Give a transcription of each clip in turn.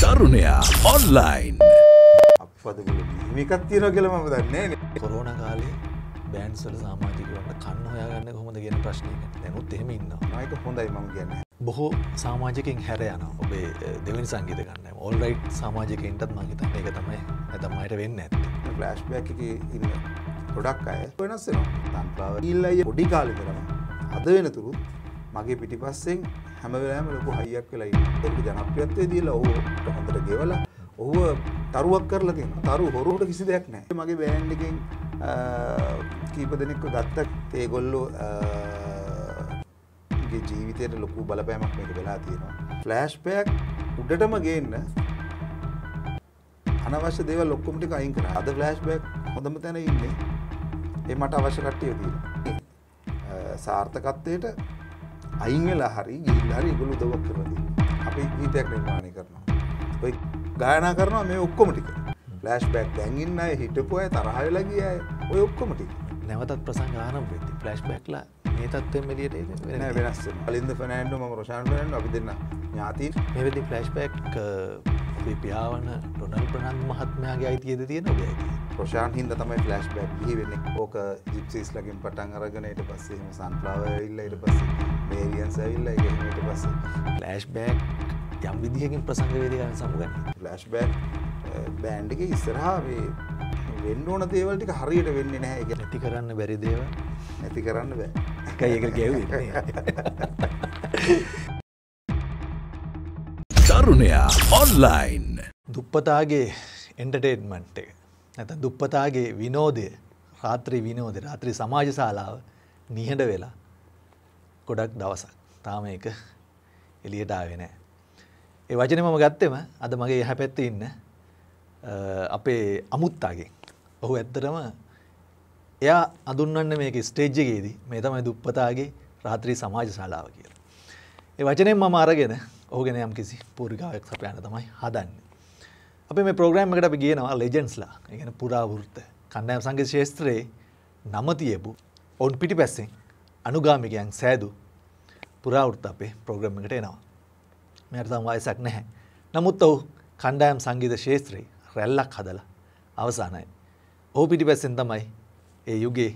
තරුණයා ඔන්ලයින් මිකත් තියෙන කියලම දන්නේ කොරෝන කාලේ බෑන්සල සාමාජිකවට කන්න හොයාගන්න හොමද ගෙන ප්‍රශ්නයක දැනුත් එහෙම ඉන්න මයක හොඳයි මම ගැන්න බොහෝ සාමාජකින් හැර යන ඔබේ දෙවනි සංගීත ගන්න ඔල්ලයිට් සාමාජකෙන්ටත් මංහිත ඒක තමයි ඇතමයට වෙන්න ඇත් ප්ලස්්බැක ඉන්න ගොඩක් අය වෙනස්සෙනවා තන්පාව ඉල්ලයි පොඩි කාලි කරම අද වෙනතුරුත් මගේ පිටිපස්සෙන් හැම වෙලාවෙම ලොකු හයියක් වෙලා ඉන්නවා. ඒක ජනප්‍රියත්වයේ දීලා ඔහු හොඳට ගෙවලා ඔහුව තරුවක් කරලා තියෙනවා. තරු හොරුවට කිසි දෙයක් නැහැ. මගේ බෑන්ඩ් එකෙන් කීප දෙනෙක්ව ගත්තත් ඒගොල්ලෝ ගේ ජීවිතයට ලොකු බලපෑමක් මේක වෙලා තියෙනවා. ෆ්ලෑෂ්පයක් උඩටම ගේන්න අනවශ්‍ය දේව ලොක්කොමටික අයින් කර අද ෆ්ලෑෂ්බැක් හොඳම තැන ඉන්නේ ඒ මට අවශ්‍ය කට්ටිය තියෙන. සාර්ථකත්වයට අයින් වෙලා හරි ගිහිල්ලා හරි ඒගොල්ලෝ උදව්වක් කරලා දෙනවා. අපි ගීතයක් නිර්මාණය කරනවා. ඔය ගායනා කරනවා මේ ඔක්කොම ටික. ෆ්ලෑෂ්බැක් දැන් ඉන්න අය හිටපු අය තරහ වෙලා ගිය අය ඔය ඔක්කොම ටික. නැවතත් ප්‍රසංග ආරම්භ වෙද්දී ෆ්ලෑෂ්බැක්ලා මේ තත්ත්වයෙන් එළියට එන්නේ නෑ වෙනස් වෙනවා. අලින්ද ෆර්නෑන්ඩෝ මම රොෂාන් ෆර්නෑන්ඩෝ අපි දෙන්න ඥාතීන්. මේ වෙද්දී ෆ්ලෑෂ්බැක් අපේ පියාවන ඩොනල් ප්‍රනාන්දු මහත්මයාගේ අයිතියද තියෙන ඔබ ඇති. ප්‍රශාන් හින්ද තමයි ෆලස්් බැක් හි වෙන ඕක ජිප්සිස් ලකින් පටන් අරගෙනයට පස්සේම සන්ප්‍රාව ඉල්ල ඉට පස්ස මේරියන් සැවිල්ල ඉට පස්ස ලෑස්් බෑක් යම් විදිහකින් ප්‍රසංගවේදයන් සමුගන්න ලෑස්් බෑක් බෑන්්ඩික ඉස්සරහාවේ වෙන්න ඕන දේවල්ටික හරියට වෙන්න නෑ එක නැති කරන්න බැරි දේව නැති කරන්න බෑ එක ගැව් තරුණයා ඔන්ලයින් දුප්පතාගේ එන්ටටේට්මන්ට් එක ඇත දුප්පතාගේ විනෝදය රාත්‍රී විනෝද රාත්‍රී සමාජ ශාලාව නිහඬ වෙලා ගොඩක් දවසක් තාම එක එලියට ආවේ නෑ. ඒ වචනේ මම ගත්තෙම අද මගේ එහා පැත්තේ ඉන්න අපේ අමුත්තාගෙන්. ඔහු ඇත්තටම එයා අඳුන්වන්න මේක ස්ටේජ් එකේදී මේ තමයි දුප්පතාගේ රාත්‍රී සමාජ ශාලාව කියලා. ඒ වචනේ මම අරගෙන ඔහු ගැන යම්කිසි පූර්විකාවක් සපයන්න තමයි හදන්නේ. අපි මේ ප්‍රෝග්‍රෑම්මකට අපි ගේනවා ලෙජන්ස්ලා එකන පුරාවෘත්ත කණ්ඩෑම් සංග ශේස්ත්‍රයේ නමතියපු ඔවුන් පිටි පැස්සෙන් අනුගාමිකයන් සෑදු පුරාවෘත්ත අපේ ප්‍රෝග්‍රම් එකට එනවා මෙයටතම් වයසක් නැහැ නමුත් ඔහු කණ්ඩෑම් සංගීත ශේත්‍රයේ රැල්ලක් හදලා අවසානයි ඕ පිටි පැස්සෙන් තමයි ඒ යුගේ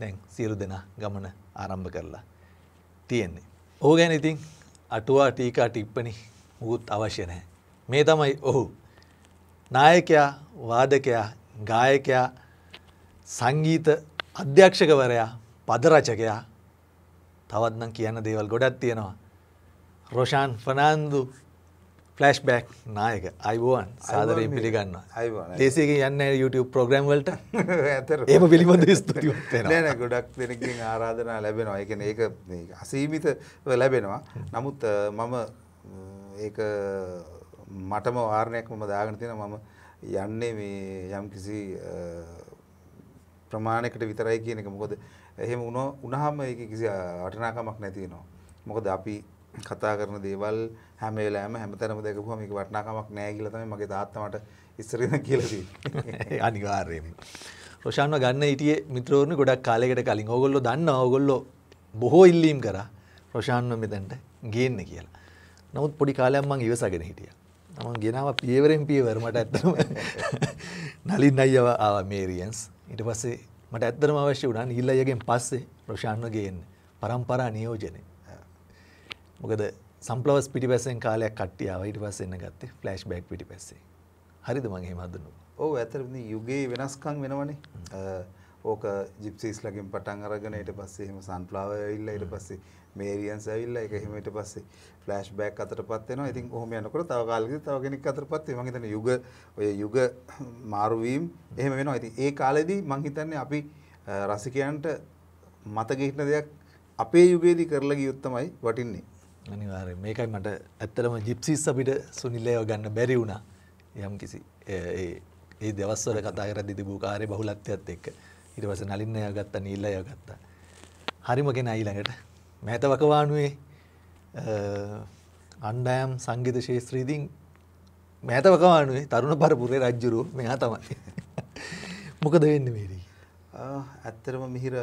දැන් සියලු දෙනා ගමන ආරම්භ කරලා තියෙන්නේ ඕ ගැන ඉතින් අටුවා ටීකා ටිප්පනි මුකුත් අවශ්‍ය නැහැ මේ තමයි ඔහු නායකයා වාදකයා ගායකයා සංගීත අධ්‍යක්ෂකවරයා පදරචකයා තවත්නම් කියන්න දේවල් ගොඩක් තියෙනවා. රොෂාන් ෆනාන්දු ෆලස්්බැක් නායක අයිබෝන් සාදරයෙන් පිළිගන්න දේසික යන්න YouTube ප්‍රෝග්‍රම් වලට ඒම පිළිබඳ ස්තුතිය නෑන ගොඩක් දෙනකින් ආරාධනා ලැබෙනවා එක ඒක අසීමිත ලැබෙනවා නමුත් මම ඒ මටම වාරණයක් මම දාගෙන තියෙනවා මම යන්නේ මේ යම්කිසි ප්‍රමාණයකට විතරයි කියන එක. මොකද එහෙම වුණා වුණාම ඒක කිසි වටිනාකමක් නැති වෙනවා. මොකද අපි කතා කරන දේවල් හැම වෙලාවෙම හැමතැනම දැකපුවම මේක වටිනාකමක් නැහැ කියලා තමයි මගේ තාත්තා මට ඉස්සරින් කියලා තියෙන්නේ. අනිවාර්යයෙන්ම. රොෂාන්ව ගන්න හිටියේ මිත්‍රවරුනි ගොඩක් කාලයකට කලින්. ඕගොල්ලෝ දන්නවා ඕගොල්ලෝ බොහෝ ඉල්ලීම් කරා රොෂාන්ව මෙතනට ගේන්න කියලා. නමුත් පොඩි කාලයක් මම ඉවසගෙන හිටියා. තම ගෙනාව පියවරෙන් පියවර මට ඇත්තම නලින් අයිව ආව මේරියන්ස් ඉට පස්සේ මට ඇත්තරම අවශ්‍ය වුණා නිල්ලයගෙන් පස්සේ ප්‍රශාන්ව ගේන්න පරම්පරා නියෝජනය මොකද සම්පලවස් පිටි පැසෙන් කාලයක් කට්ටියාව ඉට පස්ස එන්න ගත්තේ ෆලස්් බැක් පිටි පැස්සේ හරිද මගේ මදනු ඕ ඇතරද යුගේ වෙනස්කං වෙනවනේ ඕක ජිප්සිස් ලගින් පටන් අරගෙන ඊට පස්සේ එම සන්ප්ලාව ඉල්ල ඉට පස්සේ මේරියන්ස් ඇවිල්ලා ඒක එහෙම ඊට පස්සේ ෆ්ලෑෂ්බෑක් අතරපත් වෙනවා. ඉතින් කොහොම යනකොට තව කාලෙකදී තව කෙනෙක් අතරපත් වෙනවා. මම හිතන්නේ යුග ඔය යුග මාරු වීම එහෙම වෙනවා. ඉතින් ඒ කාලෙදී මම හිතන්නේ අපි රසිකයන්ට මතක හිටින දෙයක් අපේ යුගයේදී කරලා ගියොත් තමයි වටින්නේ. අනිවාර්යෙන් මේකයි මට ඇත්තටම ජිප්සිස් අපිට සුනිලයව ගන්න බැරි වුණා. යම් කිසි ඒ ඒ දවස්වල කතා කරද්දී තිබූ කාර්ය බහුලත්වයත් එක්ක. ඊට පස්සේ නලින්නය ගත්තා, නීලය ගත්තා. හරිම කෙනා ඊළඟට මෑතවකවානුවේ අන්ඩෑම් සංගීත ශේත්‍රීතින් මෑතවකවානුවේ තරුණ පරපුරේ රජ්ජුරු මෙයා තමයි මොකද වෙන්න මේරී ඇත්තරම මිහිර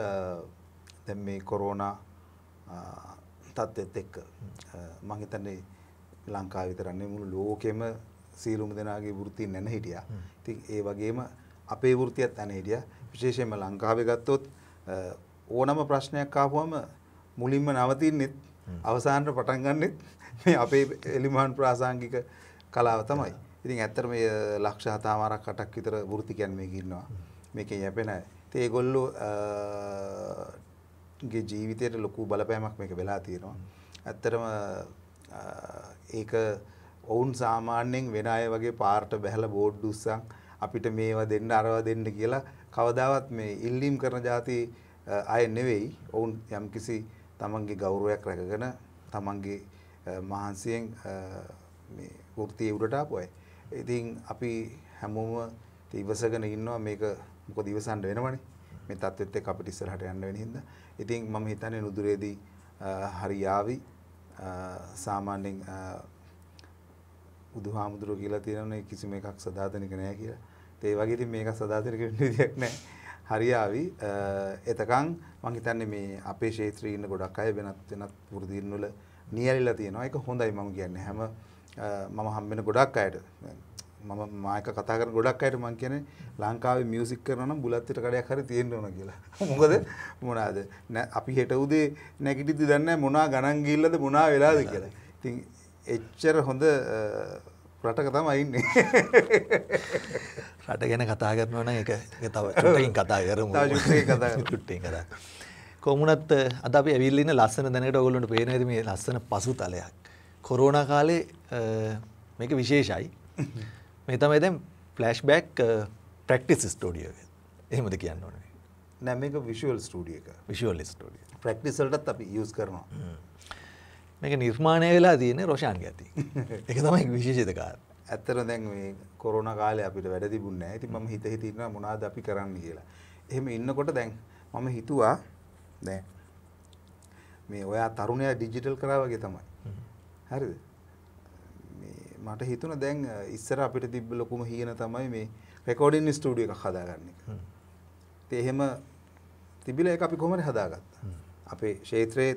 දැ මේ කොරෝණ තත්ත්ත් එක්ක මහිතන්නේ ලංකා විතරන්නේ මුළු ලෝකෙම සීලුම දෙනාගේ වෘත්ති නැන හිටිය ති ඒ වගේම අපේ වෘතියත් ඇන හිටිය විශේෂයෙන්ම ලංකාවේ ගත්තොත් ඕනම ප්‍රශ්නයක් කාපුුවම මුලින්ම නවතින්නෙත් අවසානට පටන් ගන්නෙත් මේ අපේ එලිමහන් ප්‍රාසංගික කලාව තමයි. ඉතින් ඇත්තට මේ ලක්ෂ හතමාරක් අටක් විතර වෘත්තිකයන් මේක ඉන්නවා. මේකේ යැපෙන අය. ඉතින් ඒගොල්ලෝ ගේ ජීවිතයට ලොකු බලපෑමක් මේක වෙලා තියෙනවා. ඇත්තටම ඒක ඔවුන් සාමාන්‍යයෙන් වෙන අය වගේ පාර්ට බැහැලා බෝඩ් දුස්සන් අපිට මේවා දෙන්න අරවා දෙන්න කියලා කවදාවත් මේ ඉල්ලීම් කරන જાති අය නෙවෙයි. ඔවුන් යම්කිසි තමන්ගේ ගෞරවයක් රැකගෙන තමන්ගේ මහන්සියෙන් වෘතිය උඩට ආපුවයි. ඉතින් අපි හැමෝම ඉවසගෙන ඉන්නවා මේක මොකද ඉවසන්න වෙනවනේ. මේ தත්වෙත් එක්ක අපිට ඉස්සරහට යන්න වෙන හින්දා. ඉතින් මම හිතන්නේ නුදුරේදී හරි යාවි. සාමාන්‍යයෙන් බුදුහාමුදුරුවෝ කියලා තියෙනවනේ කිසිම එකක් සදාතනික නෑ කියලා. ඒ වගේ ඉතින් මේක සදාතනික වෙන්න විදියක් නෑ. හරියාවි එතකං මංහිතන්නේ මේ අපේ ශේත්‍රීන්න ගොඩක් අය වෙනත් වෙනත් පුරදීන්වල නියලිලා තියෙනවා එක හොඳයි මම කියන්නේ හැම මම හම්බෙන ගොඩක් අයට මම මායක කතා කරන ගොඩක් අයට මං කියන්නේ ලංකාවේ මියුසික් කරනවා නම් බුලත් පිට කඩයක් හරි තියෙන්න ඕන කියලා. මොකද මොනවාද අපි හෙට උදේ නැගිටිද්දි දන්නේ මොනවා ගණන් ගිහිල්ලාද මොනවා වෙලාද කියලා. ඉතින් එච්චර හොඳ රටක තම ඉන්නේ රට ගැන කතා කරනවන එක තව චුටයින් කතා කරම චුට්ටෙන් කර කොමුණත් අද අපි ඇවිල්ලන්න ලස්සන දැනට ඔගොලන්ට පේනද මේ ලස්සන පසු තලයක් කොරෝණ කාලේ මේක විශේෂයි මෙතම දැම් ෆලස්් බැක් ප්‍රක්ටිස් ස්ටෝඩිය එහෙමද කියන්න ඕන නැම විශල් ස්ටඩිය එක විශල් ස්ටඩිය ප්‍රක්ටිසල්ටත් අපි යස් කරනවා මේක නිර්මාණය වෙලා තියෙන රෝෂාන් ගැති එක තමයි විශේෂතකාර ඇත්තර දැන් මේ කොරන කාලය අපිට වැඩ තිබුණ ඇති ම හිත හිතන්න මොනාද අපි කරන්න කියලා එහෙම ඉන්නකොට දැන් මම හිතුවා දැ මේ ඔයා තරුණයා ඩිජිටල් කරාවගේ තමයි හරිද මට හිතුන දැන් ඉස්සර අපිට තිබ්බ ලොකුම හීන තමයි මේ රෙකෝඩින් ස්ටඩිය එකක් හදාගන්න එක එහෙම තිබිල එක අපි කොමට හදාගත්තා අපේ ශේත්‍රයේ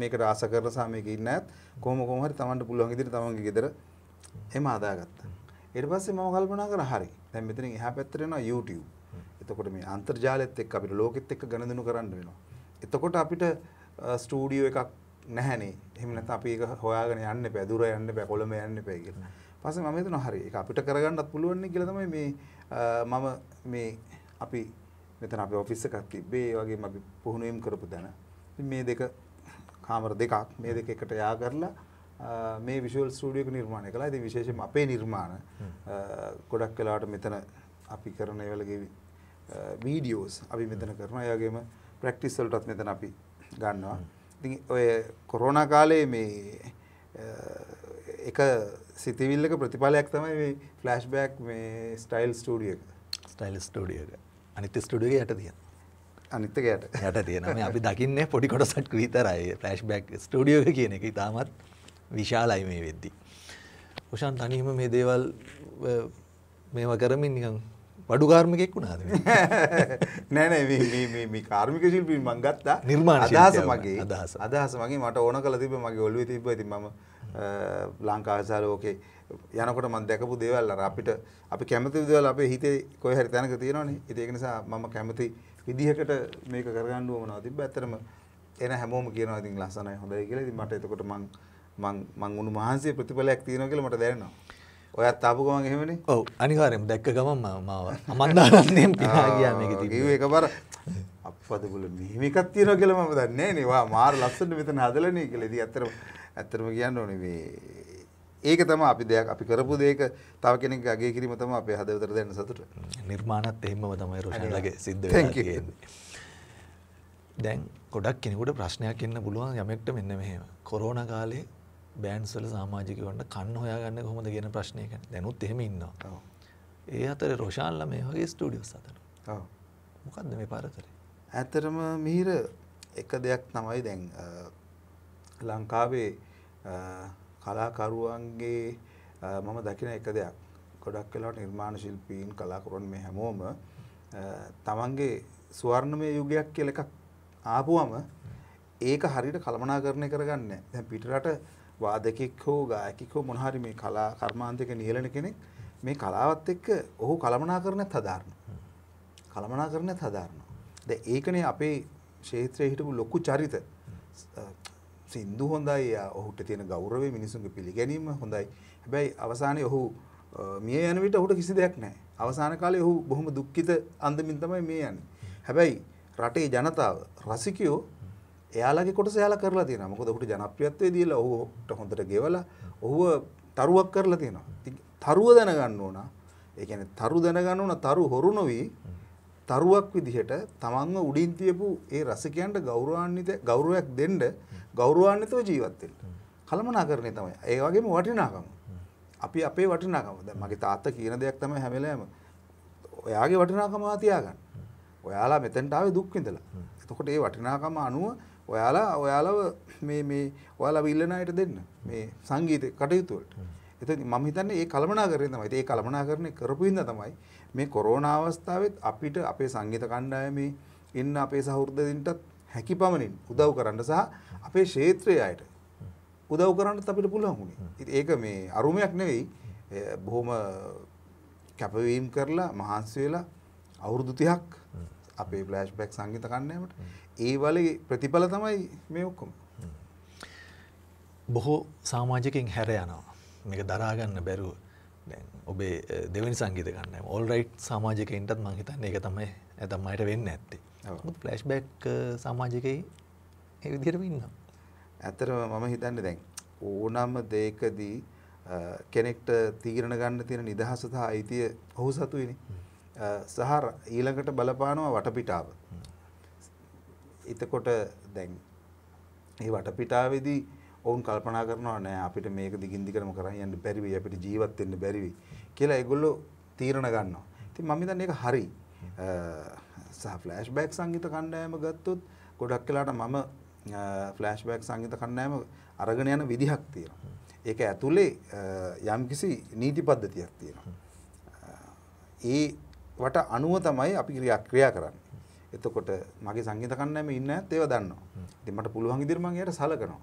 මේකට ආස කරලා සහ මේක ඉන්න අයත් කොහොම කොහොම හරි Tamanට පුළුවන් විදිහට Tamanගේ ගෙදර එම අදාගත්තා. ඊට පස්සේ මම කල්පනා කරා හරි. දැන් මෙතනින් එහා පැත්තට යනවා YouTube. එතකොට මේ අන්තර්ජාලයත් එක්ක අපිට ලෝකෙත් එක්ක ගණදෙනු කරන්න වෙනවා. එතකොට අපිට ස්ටුඩියෝ එකක් නැහැනේ. එහෙම නැත්නම් අපි ඒක හොයාගෙන යන්න එපා. දුර යන්න එපා. කොළඹ යන්න එපා කියලා. පස්සේ මම හිතනවා හරි. ඒක අපිට කරගන්නත් පුළුවන් නේ කියලා තමයි මේ මම මේ අපි මෙතන අපේ ඔෆිස් එකක් තිබ්බේ. ඒ වගේම අපි පුහුණුවෙම් කරපු දැන. මේ දෙක කාමර දෙකක් මේ දෙක එකට යා කරලා මේ විශුවල් ස්ටඩියක නිර්මාණය කලා ඇති විශේෂම අපේ නිර්මාණ ගොඩක් කලාට මෙතන අපි කරන එවලගේ වීඩියෝස් අපි මෙතන කරන යගේම ප්‍රක්ටිස්සල්ටත් මෙතන අපි ගන්නවා ති ඔය කොරෝණ කාලයේ මේ එක සිතිවිල්ලක ප්‍රතිඵලයක් තමයි ෆලස්්බෑක් මේ ස්ටයිල් ස්ටඩියක ස්ටයිල් ස්ටඩියක අනිත ස්ටඩිය යට තියන්න අනිත්තක යට යට තියෙනම අපි දකින්න පොඩි කොටසක් විතරයි ප්‍රශ්බැක් ස්ටඩියෝ කියන එක ඉතාමත් විශාලයි මේ වෙද්දි. උෂන් තනිහම මේ දේවල් මේවා කරමින් නිකං වඩු කාර්මිකෙක් වුණාද නෑනෑ කාර්මික ශිල්පී මංගත්තා නිර්මාණ අදහස මගේ අදහස අදහස මගේ මට ඕන කළ තිබ මගේ ඔල්ලුව තිබ ඇති ම ලංකාසාලෝකේ යනකොට මන් දැකපු දේවල්ල අපිට අපි කැමති දවල් අපේ හිතේ කොය හරි තැනක තියෙනවනේ ඉතිඒක නිසා මම කැමති විදිහකට මේක කරගන්න ඕමනාව තිබ්බ. ඇත්තටම එන හැමෝම කියනවා ඉතින් ලස්සනයි හොඳයි කියලා. ඉතින් මට එතකොට මං මං මං උණු මහන්සිය ප්‍රතිඵලයක් තියෙනවා කියලා මට දැනෙනවා. ඔයත් ආපු ගමන් එහෙමනේ. ඔව් අනිවාර්යයෙන්ම දැක්ක ගමන් මම මාව අමන්දාරන්නේ පිටා ගියා මේක තිබ්බ. කිව්වේ එකපාර අප්පද බුල මෙහෙම එකක් තියෙනවා කියලා මම දන්නේ නෑ නේ. වා මාර ලස්සන මෙතන හදලා නේ කියලා. ඉතින් ඇත්තටම ඇත්තටම කියන්න ඕනේ මේ ඒක තම අපි දෙයක් අපි කරපු දෙයක තව කෙනෙක් අගේ කිරීම තම අපේ හදවතට දැන සතුට නිර්මාණත් එහෙම තමයි රෝෂන්ලගේ සිද්ධ දැන් ගොඩක් කෙනෙකුට ප්‍රශ්නයක් එන්න පුළුවන් යමෙක්ට මෙන්න මෙහෙම කොරෝණ කාලේ බෑන්ස්වල සාමාජිකවන්ට කන්න හොයාගන්න කොහොමද කියන ප්‍රශ්නයක දැනුත් එහෙම ඉන්නවා ඒ අතර රෝෂාන්ල මේ වගේ ස්ටඩියෝ සතන මොකක්ද මේ පරතරේ ඇතරම මිහිර එක දෙයක් තමයි දැන් ලංකාවේ කලාකරුවන්ගේ මම දකින එක දෙයක් ගොඩක් වෙලාවට නිර්මාණ ශිල්පීන් කලාකරුවන් මේ හැමෝම තමන්ගේ ස්වර්ණමය යුගයක් කියලා එකක් ආපුවම ඒක හරියට කළමනාකරණය කරගන්නේ නැහැ. දැන් පිටරට වාදකෙක් හෝ ගායකෙක් හෝ මොන හරි මේ කලා කර්මාන්තයක නියැලෙන කෙනෙක් මේ කලාවත් එක්ක ඔහු කළමනාකරණයත් හදාරනවා. කළමනාකරණයත් හදාරනවා. දැන් ඒකනේ අපේ ක්ෂේත්‍රයේ හිටපු ලොකු චරිත සින්දු හොඳයි ඔහුට තියෙන ගෞරවය මිනිසුන්ගේ පිළිගැනීම හොඳයි. හැබැයි අවසානයේ ඔහු මිය යන විට ඔහුට කිසි දෙයක් නැහැ. අවසාන කාලේ ඔහු බොහොම දුක්ඛිත අන්දමින් තමයි මිය යන්නේ. හැබැයි රටේ ජනතාව රසිකයෝ එයාලගේ කොටස එයාලා කරලා තියෙනවා. මොකද ඔහුට ජනප්‍රියත්වයේ දීලා ඔහුට හොඳට ගෙවලා ඔහුව තරුවක් කරලා තියෙනවා. තරුව දැනගන්න ඕන. ඒ කියන්නේ තරු දැනගන්න ඕන තරු හොරු නොවි තරුවක් විදිහට තමන්ව උඩින් තියපු ඒ රසිකයන්ට ගෞරවාන්විත ගෞරවයක් දෙන්න ගෞරවාන්විතව ජීවත් වෙන්න. කලමනාකරණේ තමයි. ඒ වගේම වටිනාකම. අපි අපේ වටිනාකම. දැන් මගේ තාත්තා කියන දෙයක් තමයි හැම වෙලාවෙම ඔයාගේ වටිනාකම තියාගන්න. ඔයාලා මෙතෙන්ට ආවේ දුක් විඳලා. එතකොට ඒ වටිනාකම අනුව ඔයාලා ඔයාලව මේ මේ ඔයාලව ඉල්ලන අයට දෙන්න. මේ සංගීත කටයුතු වලට. එතකොට මම හිතන්නේ මේ කලමනාකරණය තමයි. ඒ කලමනාකරණය කරපු හින්දා තමයි මේ කොරෝනා අවස්ථාවෙත් අපිට අපේ සංගීත කණ්ඩායමේ ඉන්න අපේ සහෘදයින්ටත් හැකි පමණින් උදව් කරන්න සහ අපේ ක්ෂේත්‍රයේ අයට උදව් කරන්නත් අපිට පුළුවන් වුණේ. ඉතින් ඒක මේ අරුමයක් නෙවෙයි. බොහොම කැපවීම් කරලා මහන්සි වෙලා අවුරුදු 30ක් අපේ ෆ්ලෑෂ්බැක් සංගීත කණ්ඩායමට ඒ වලේ ප්‍රතිඵල තමයි මේ ඔක්කොම. බොහෝ සමාජිකෙන් හැර යනවා. මේක දරාගන්න බැරුව දැන් ඔබේ දෙවනි සංගීත ගන්න ඔල්රයිට් සමාජකයින්ටත් මහිතන්න එක තමයි ඇතම් අයට වෙන්න ඇත්තේ ෆලස්් බැක් සමාජකයි එවිදිරම ඉන්න ඇතරම මම හිතන්න දැන් ඕනම්ම දේකදී කෙනෙක්ට තීරණ ගන්න තියෙන නිදහස සහ අයිතිය ඔහු සතුයිනි සහර ඊළඟට බලපානවා වටපිටාව එතකොට දැන් ඒ වටපිටාවේදී ඔවුන් කල්පනා කරනවා නෑ අපිට මේක දිගින් දිගටම කරන් යන්න බැරිවි අපිට ජීවත් වෙන්න බැරිවි කියලා ඒගොල්ලෝ තීරණ ගන්නවා. ඉතින් මම හිතන්නේ ඒක හරි. සහ ෆ්ලෑෂ්බෑක් සංගීත කණ්ඩායම ගත්තොත් ගොඩක් වෙලාට මම ෆ්ලෑෂ්බෑක් සංගීත කණ්ඩායම අරගෙන යන විදිහක් තියෙනවා. ඒක ඇතුලේ යම්කිසි නීති පද්ධතියක් තියෙනවා. ඒ වට අනුව තමයි අපි ක්‍රියා ක්‍රියා කරන්නේ. එතකොට මගේ සංගීත කණ්ඩායම ඉන්න ඇත් ඒව දන්නවා. ඉතින් මට පුළුවන් විදිහට මම එයාට සලකනවා.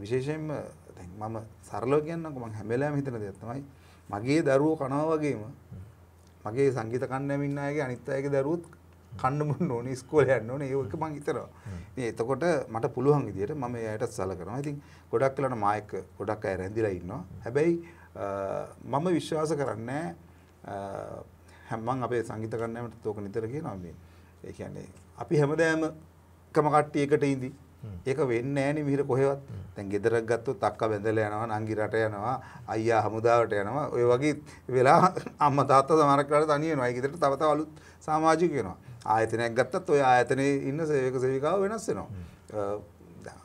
විශේෂයෙන්ම දැන් මම සරලව කියන්නම්කෝ මම හැම වෙලාවෙම හිතන දේ තමයි මගේ දරුවෝ කනවා වගේම මගේ සංගීත කණ්ඩායමින් ඉන්න අයගේ අනිත් අයගේ දරුවොත් කන්න මුන්න ඕනේ ඉස්කෝලේ යන්න ඕනේ ඒක මම හිතනවා. ඉතින් එතකොට මට පුළුවන් විදියට මම එයාට සලකනවා. ඉතින් ගොඩක් වෙලාට මායක ගොඩක් අය රැඳිලා ඉන්නවා. හැබැයි මම විශ්වාස කරන්නේ හැමමං අපේ සංගීත කණ්ඩායමට තෝක නිතර කියනවා මේ. ඒ කියන්නේ අපි හැමදාම කම කට්ටියකට ඉඳී ඒක වෙන්නේ නැහෙනි මිහිර කොහෙවත්. දැන් ගෙදරක් ගත්තොත් අක්කා බැඳලා යනවා, නංගි රට යනවා, අයියා හමුදාවට යනවා. ඔය වගේ වෙලා අම්මා තාත්තා සමහරක් වෙලාවට තනි වෙනවා. ඒ ගෙදරට තව තව අලුත් සමාජික වෙනවා. ආයතනයක් ගත්තත් ඔය ආයතනයේ ඉන්න සේවක සේවිකාව වෙනස් වෙනවා.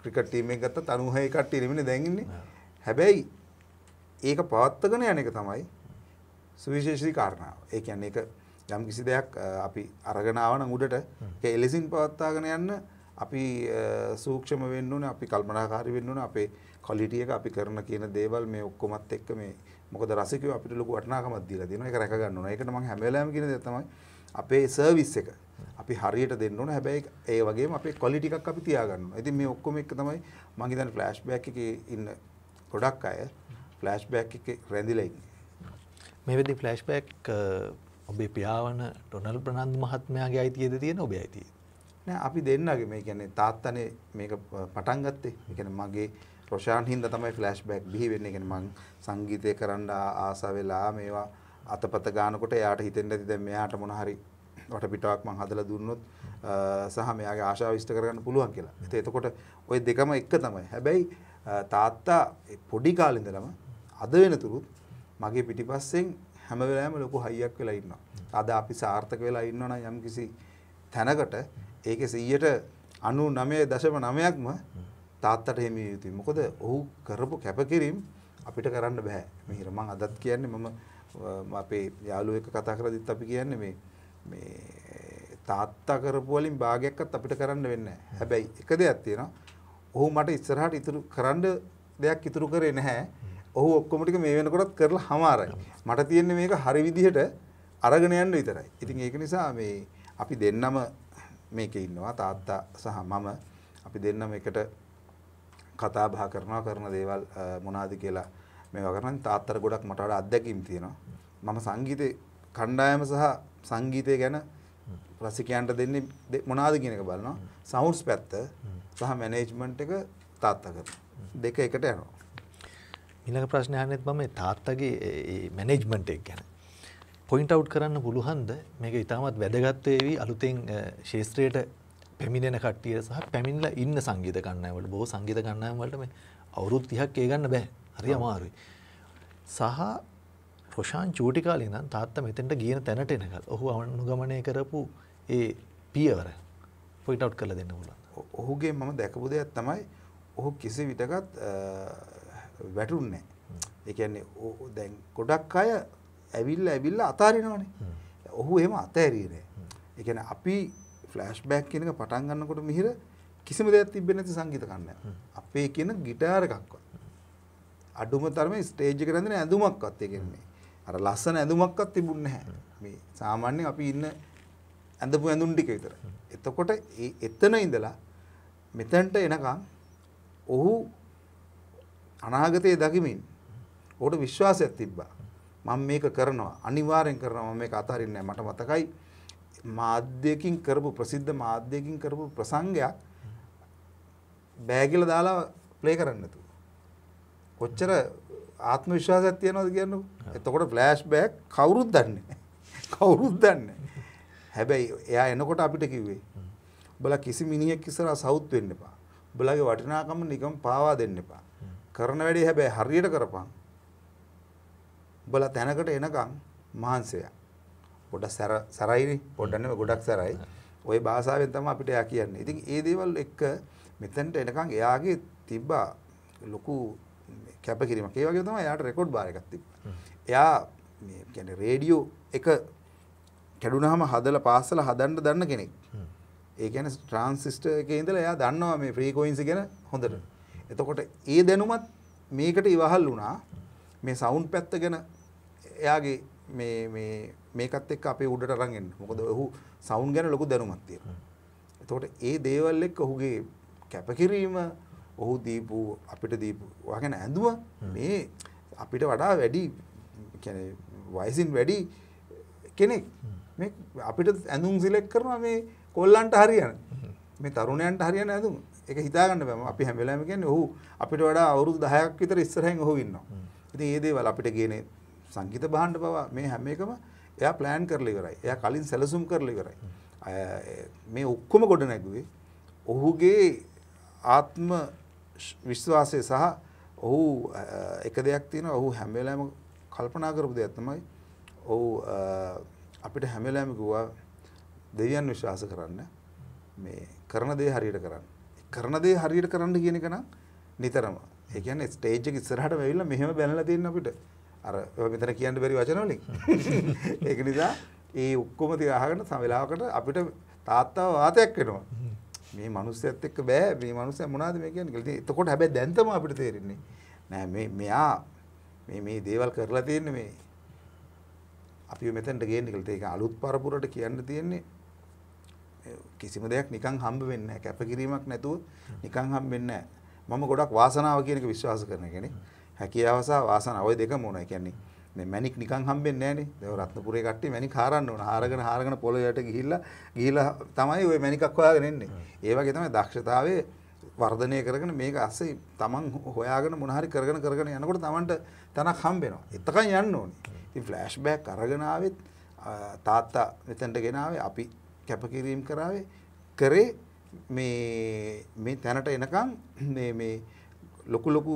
ක්‍රිකට් ටීම් එකක් ගත්තත් 96 කට්ටිය නෙමෙයි දැන් ඉන්නේ. හැබැයි ඒක පවත්වාගෙන යන එක තමයි සුවිශේෂී කාරණාව. ඒ කියන්නේ ඒක යම් කිසි දෙයක් අපි අරගෙන ආව නම් උඩට ඒක එලෙසින් පවත්වාගෙන යන්න අපි සූක්ෂම වෙන්න ඕනේ අපි කල්පනාකාරී වෙන්න ඕනේ අපේ ක්වලිටි එක අපි කරන කියන දේවල් මේ ඔක්කොමත් එක්ක මේ මොකද රසිකයෝ අපිට ලොකු වටිනාකමක් දීලා දෙනවා ඒක රැක ගන්න ඕනේ ඒකට මම හැම වෙලාවෙම කියන දේ තමයි අපේ සර්විස් එක අපි හරියට දෙන්න ඕන හැබැයි ඒ වගේම අපේ ක්වලිටි එකක් අපි තියාගන්න ඕන. ඉතින් මේ ඔක්කොම එක තමයි මම හිතන්නේ ෆ්ලෑෂ්බෑක් එකේ ඉන්න ගොඩක් අය ෆ්ලෑෂ්බෑක් එකේ රැඳිලා ඉන්නේ. මේ වෙද්දී ෆ්ලෑෂ්බෑක් ඔබේ පියාවන ඩොනල්ඩ් ප්‍රනාන්දු මහත්මයාගේ අයිතියද තියෙන ඔබේ අයිතියද? නෑ අපි දෙන්නගේ මේ කියන්නේ තාත්තනේ මේක පටන් ගත්තේ. ඒ කියන්නේ මගේ රොෂාන් හින්දා තමයි ෆ්ලෑෂ්බැක් බිහි වෙන්නේ. ඒ කියන්නේ මං සංගීතය කරන්න ආසා වෙලා මේවා අතපත ගානකොට එයාට හිතෙන්න ඇති දැන් මෙයාට මොන හරි වටපිටාවක් මං හදලා දුන්නොත් සහ මෙයාගේ ආශාව ඉෂ්ට කරගන්න පුළුවන් කියලා. ඒත් එතකොට ওই දෙකම එක තමයි. හැබැයි තාත්තා පොඩි කාලේ ඉඳලම අද වෙනතුරුත් මගේ පිටිපස්සෙන් හැම වෙලාවෙම ලොකු හයියක් වෙලා ඉන්නවා. අද අපි සාර්ථක වෙලා ඉන්නවනම් යම්කිසි තැනකට ඒක 100ට 99.9ක්ම තාත්තට හිමි යුතුයි. මොකද ඔහු කරපු කැපකිරීම අපිට කරන්න බෑ. මිහිර මම අදත් කියන්නේ මම අපේ යාළුවෝ එක්ක කතා කරද්දිත් අපි කියන්නේ මේ මේ තාත්තා කරපු වලින් භාගයක්වත් අපිට කරන්න වෙන්නේ නැහැ. හැබැයි එක දෙයක් තියෙනවා. ඔහු මට ඉස්සරහට ඉතුරු කරන්න දෙයක් ඉතුරු කරේ නැහැ. ඔහු ඔක්කොම ටික මේ වෙනකොටත් කරලා හමාරයි. මට තියෙන්නේ මේක හරි විදිහට අරගෙන යන්න විතරයි. ඉතින් ඒක නිසා මේ අපි දෙන්නම මේකේ ඉන්නවා තාත්තා සහ මම අපි දෙන්නම එකට කතා බහ කරනවා කරන දේවල් මොනවාද කියලා මේවා කරනවා තාත්තට ගොඩක් මට වඩා අත්දැකීම් තියෙනවා මම සංගීතේ කණ්ඩායම සහ සංගීතය ගැන රසිකයන්ට දෙන්නේ මොනවාද කියන එක බලනවා සවුන්ඩ්ස් පැත්ත සහ මැනේජ්මන්ට් එක තාත්තා කරනවා දෙක එකට යනවා ඊළඟ ප්‍රශ්නේ අහන්නේත් මම තාත්තගේ මැනේජ්මන්ට් එක ගැන පොයින්ට අව් කරන්න පුළුහන්ද මේක ඉතාමත් වැදගත්වේවී අලුතෙන් ශේත්‍රයට පැමිණෙන කටිය සහ පැමිල්ල ඉන්න සංගීත කන්නෑවට බෝ සංගීත කන්නෑමට මේ අවුරුත් තිහක් ඒගන්න බෑ හරි අමාරුයි. සහ ප්‍රෂාන් චූටිකාලි නම් තාත්ත මෙතෙන්ට ගියන තැනට එනකත් ඔහු අවනු ගමනය කරපු ඒ පියවර පොයිට අව් කල දෙන්න පුලන් ඔහුගේ මම දැකපු දෙයක් තමයි ඔහු කිසි විටකත් වැටුන්නේ. එකන්නේ දැන් ගොඩක් අය ඇවිල්ලා ඇවිල්ලා අතාරිනවනේ. ඔහු එහෙම අතහැරියේ නෑ. ඒ කියන්නේ අපි ෆ්ලෑෂ්බැක් කියන එක පටන් ගන්නකොට මිහිර කිසිම දෙයක් තිබෙන්නේ නැති සංගීත කණ්ඩායම. අපේ කියන গিitar එකක්වත්. අඩුම තරමේ ස්ටේජ් එකට ඇඳෙන ඇඳුමක්වත් ඒ කියන්නේ. අර ලස්සන ඇඳුමක්වත් තිබුණ නැහැ. මේ සාමාන්‍යයෙන් අපි ඉන්න ඇඳපු ඇඳුම් ටික විතර. එතකොට එතන ඉඳලා මෙතනට එනකම් ඔහු අනාගතයේ දකිමින් ඔහුට විශ්වාසයක් තිබ්බා. මම මේක කරනවා අනිවාර්යෙන් කරනවා මම මේක අතාරින්නේ මට මතකයි මාධ්‍යකින් කරපු ප්‍රසිද්ධ මාධ්‍යකින් කරපු ප්‍රසංගයක් බෑ කියලා දාලා ප්ලේ කරන්න නැතුව කොච්චර ආත්ම විශ්වාසයක් තියනවද කියන්නේ එතකොට ෆ්ලෑෂ් බෑක් කවුරුත් දන්නේ කවුරුත් දන්නේ හැබැයි එයා එනකොට අපිට කිව්වේ ඔබලා කිසි මිනිහෙක් ඉස්සරහා සවුත් වෙන්න එපා ඔබලාගේ වටිනාකම නිකම් පාවා දෙන්න එපා කරන වැඩේ හැබැයි හරියට කරපන් උඹලා තැනකට එනකම් මහන්සිය. පොඩක් සැර සරයිනේ පොඩක් නෙමෙයි ගොඩක් සරයි. ওই භාෂාවෙන් තමයි අපිට එයා කියන්නේ. ඉතින් ඒ දේවල් එක්ක මෙතනට එනකම් එයාගේ තිබ්බා ලොකු කැපකිරීමක්. ඒ වගේ තමයි එයාට රෙකෝඩ් බාර් එකක් තිබ්බා. එයා මේ කියන්නේ රේඩියෝ එක කැඩුනහම හදලා පාසල හදන්න දන්න කෙනෙක්. ඒ කියන්නේ ට්‍රාන්සිස්ටර් එකේ ඉඳලා එයා දන්නවා මේ ෆ්‍රීකවෙන්සි ගැන හොඳට. එතකොට ඒ දැනුමත් මේකට ඉවහල් වුණා. මේ සවුන්් පැත්ත ගැන එයාගේ මේකත් එක් අපේ උඩට රගෙන් මොකද ඔහු සවුන් ගැන ලොකු දැනුමත්තිය. එතකොට ඒ දේවල් එක් ඔහුගේ කැපකිරීම ඔහු දීපු අපිට දීපු වගෙන ඇඳුව මේ අපිට වඩා වැඩි වයසින් වැඩි කෙනෙක් අපිට ඇඳුම් සිලෙක් කරන මේ කොල්ලන්ට හරියන මේ තරුණයන්ට හරියන ඇඳුම් එක හිතාගන්න බෑම අපි හැමවෙලාම කියන්නේ ඔහු අපිට වඩා අවුරුදු 10ක් විතර ඉස්සරහින් ඔහු ඉන්නවා. ඉතින් ඒ දේවල් අපිට ගේන සංගීත භාණ්ඩ පවා මේ හැම එකම එයා ප්ලෑන් කරලා ඉවරයි. එයා කලින් සැලසුම් කරලා ඉවරයි. මේ ඔක්කොම ගොඩ නැගුවේ ඔහුගේ ආත්ම විශ්වාසය සහ ඔහු එක දෙයක් තියෙනවා ඔහු හැම වෙලාවෙම කල්පනා කරපු දෙයක් තමයි ඔහු අපිට හැම වෙලාවෙම කිව්වා දෙවියන් විශ්වාස කරන්න මේ කරන දේ හරියට කරන්න. කරන දේ හරියට කරන්න කියන එක නම් නිතරම ඒ කියන්නේ ස්ටේජ් එක ඉස්සරහට වෙවිලා මෙහෙම බැනලා තියෙන අපිට අර ඔය මෙතන කියන්න බැරි වචන වලින් ඒක නිසා ඒ ඔක්කොම තිය අහගෙන සමලාවකට අපිට තාත්තා වාතයක් වෙනවා. මේ මිනිස්සයත් එක්ක බෑ මේ මිනිස්සයා මොනවද මේ කියන්නේ කියලා. ඉතින් එතකොට හැබැයි දැන් තමයි අපිට තේරෙන්නේ. නෑ මේ මෙයා මේ මේ දේවල් කරලා තියෙන්නේ මේ අපි මෙතෙන්ට ගේන්න කියලා. ඒක අලුත් පරපුරට කියන්න තියෙන්නේ කිසිම දෙයක් නිකන් හම්බ වෙන්නේ නැහැ. කැපකිරීමක් නැතුව නිකන් හම්බ වෙන්නේ නැහැ. මම ගොඩක් වාසනාව කියන එක විශ්වාස කරන කෙනෙක්. හැකියාව සහ වාසනාව ওই දෙකම ඕන. ඒ කියන්නේ මේ මැණික් නිකන් හම්බෙන්නේ නැහනේ. දැන් රත්නපුරේ කට්ටිය මැණික් හාරන්න ඕන. හාරගෙන හාරගෙන පොළොයට ගිහිල්ලා ගිහිලා තමයි ওই මැණිකක් හොයාගෙන එන්නේ. ඒ වගේ තමයි දක්ෂතාවයේ වර්ධනය කරගෙන මේක අස්සේ තමන් හොයාගෙන මොන හරි කරගෙන කරගෙන යනකොට තමන්ට තනක් හම්බෙනවා. එතකන් යන්න ඕනේ. ඉතින් ෆ්ලෑෂ්බැක් අරගෙන ආවෙත් තාත්තා මෙතනට ගෙනාවේ අපි කැපකිරීම කරාවේ කරේ මේ මේ තැනට එනකම් මේ මේ ලොකු ලොකු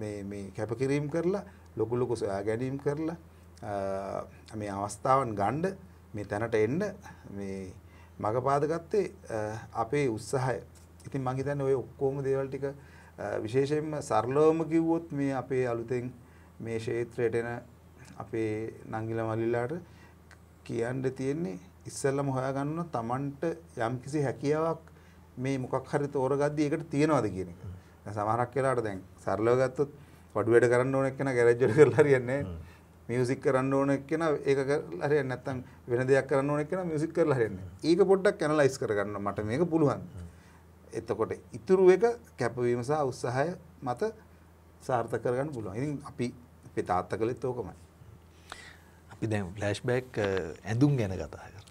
මේ මේ කැපකිරීම් කරලා ලොකු ලොකු සොයා ගැනීම් කරලා මේ අවස්ථාවන් ගණ්ඩ මේ තැනට එන්න මේ මඟ පාදගත්තේ අපේ උත්සාහය ඉතින් මං හිතන්නේ ඔය ඔක්කොම දේවල් ටික විශේෂයෙන්ම සරලවම කිව්වොත් මේ අපේ අලුතෙන් මේ ක්ෂේත්‍රයට එන අපේ නංගිල මල්ලිලාට කියන්න තියෙන්නේ ඉස්සෙල්ලම හොයාගන්න තමන්ට යම්කිසි හැකියාවක් මේ මොකක් හරි තෝරගද්දී ඒකට තියනවාද කියන එක. සමහරක් වෙලාවට දැන් සරලව ගත්තොත් වඩු වැඩ කරන්න ඕන එක්කෙනා ගෑරේජ් වල කරලා හරියන්නේ නැහැ. මියසික් කරන්න ඕන එක්කෙන ඒක කරලා හරියන්නේ නැත්නම් වෙන දෙයක් කරන්න ඕන එක්කෙන මියසික් කරලා හරියන්නේ. ඒක පොඩ්ඩක් ඇනලයිස් කරගන්න මට මේක පුළුවන්. එතකොට ඉතුරු එක කැපවීම සහ උත්සාහය මත සාර්ථක කරගන්න පුළුවන්. ඉතින් අපි අපේ තාත්තා කළෙත් ඕකමයි. අපි දැන් ෆ්ලෑෂ්බැක් ඇඳුම් ගැන කතා කරා.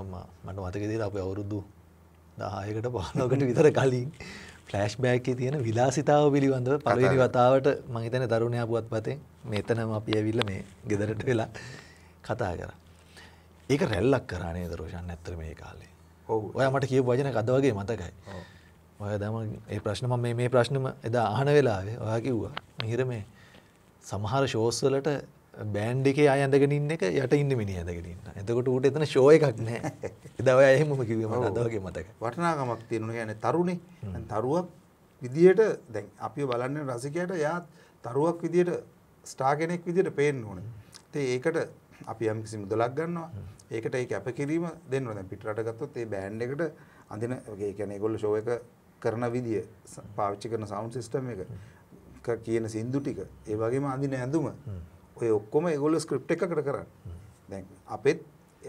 අම්මා මට මතකද අපි අවුරුදු දායකට පාලෝකට විතර කලින් ෆලෑෂ් බෑක්කේ තියෙන විලාසිතාව පිළිබඳව පලවෙනි වතාවට මහිතන තරුණයා පුවත් පතෙන් මෙතනම අපි ඇවිල්ල මේ ගෙදරට වෙලා කතා කර. ඒක රැල්ලක් කරනේ දරෝෂන් ඇත්තර මේ කාලේ ඔය මට කිය වජන කද වගේ මතකයි. ඔය දම ඒ ප්‍රශ්නම මේ ප්‍රශ්නම එදා ආන වෙලාවේ ඔයා කිව්වා මිහිර මේ සමහර ශෝස්වලට බෑන්් එකේ අයඇඳගෙන ඉන්න එක යට ඉන්න මිනි ඇඳගෙනන්න එතකොට ට එතන ශෝය එකක් නෑ එදව ඇහෙම කිවීම අදවගේ මතක වටනාකමක් තියෙනු ගැන තරුණේ තරුවක් විදියට දැන් අපි බලන්න රසිකයට යාත් තරුවක් විදියට ස්ටාගෙනෙක් විදිට පේෙන් ඕන තේ ඒකට අපි යම්කිසි මුදලක් ගන්නවා ඒකට ඒ අප කිරීම දෙන්නවද පිටරට ගත්තොත් ඒ බෑන්් එකට අඳන ගැන ගොල්ල ශෝය එක කරන විදිිය පාවිච්චි කරන සවුන් සිිස්ටම් එක කියන සින්දු ටික ඒ වගේම අඳින ඇඳුම ඔය ඔක්කොම ඒගොල්ලෝ ස්ක්‍රිප්ට් එකකට කරන්නේ. දැන් අපෙත්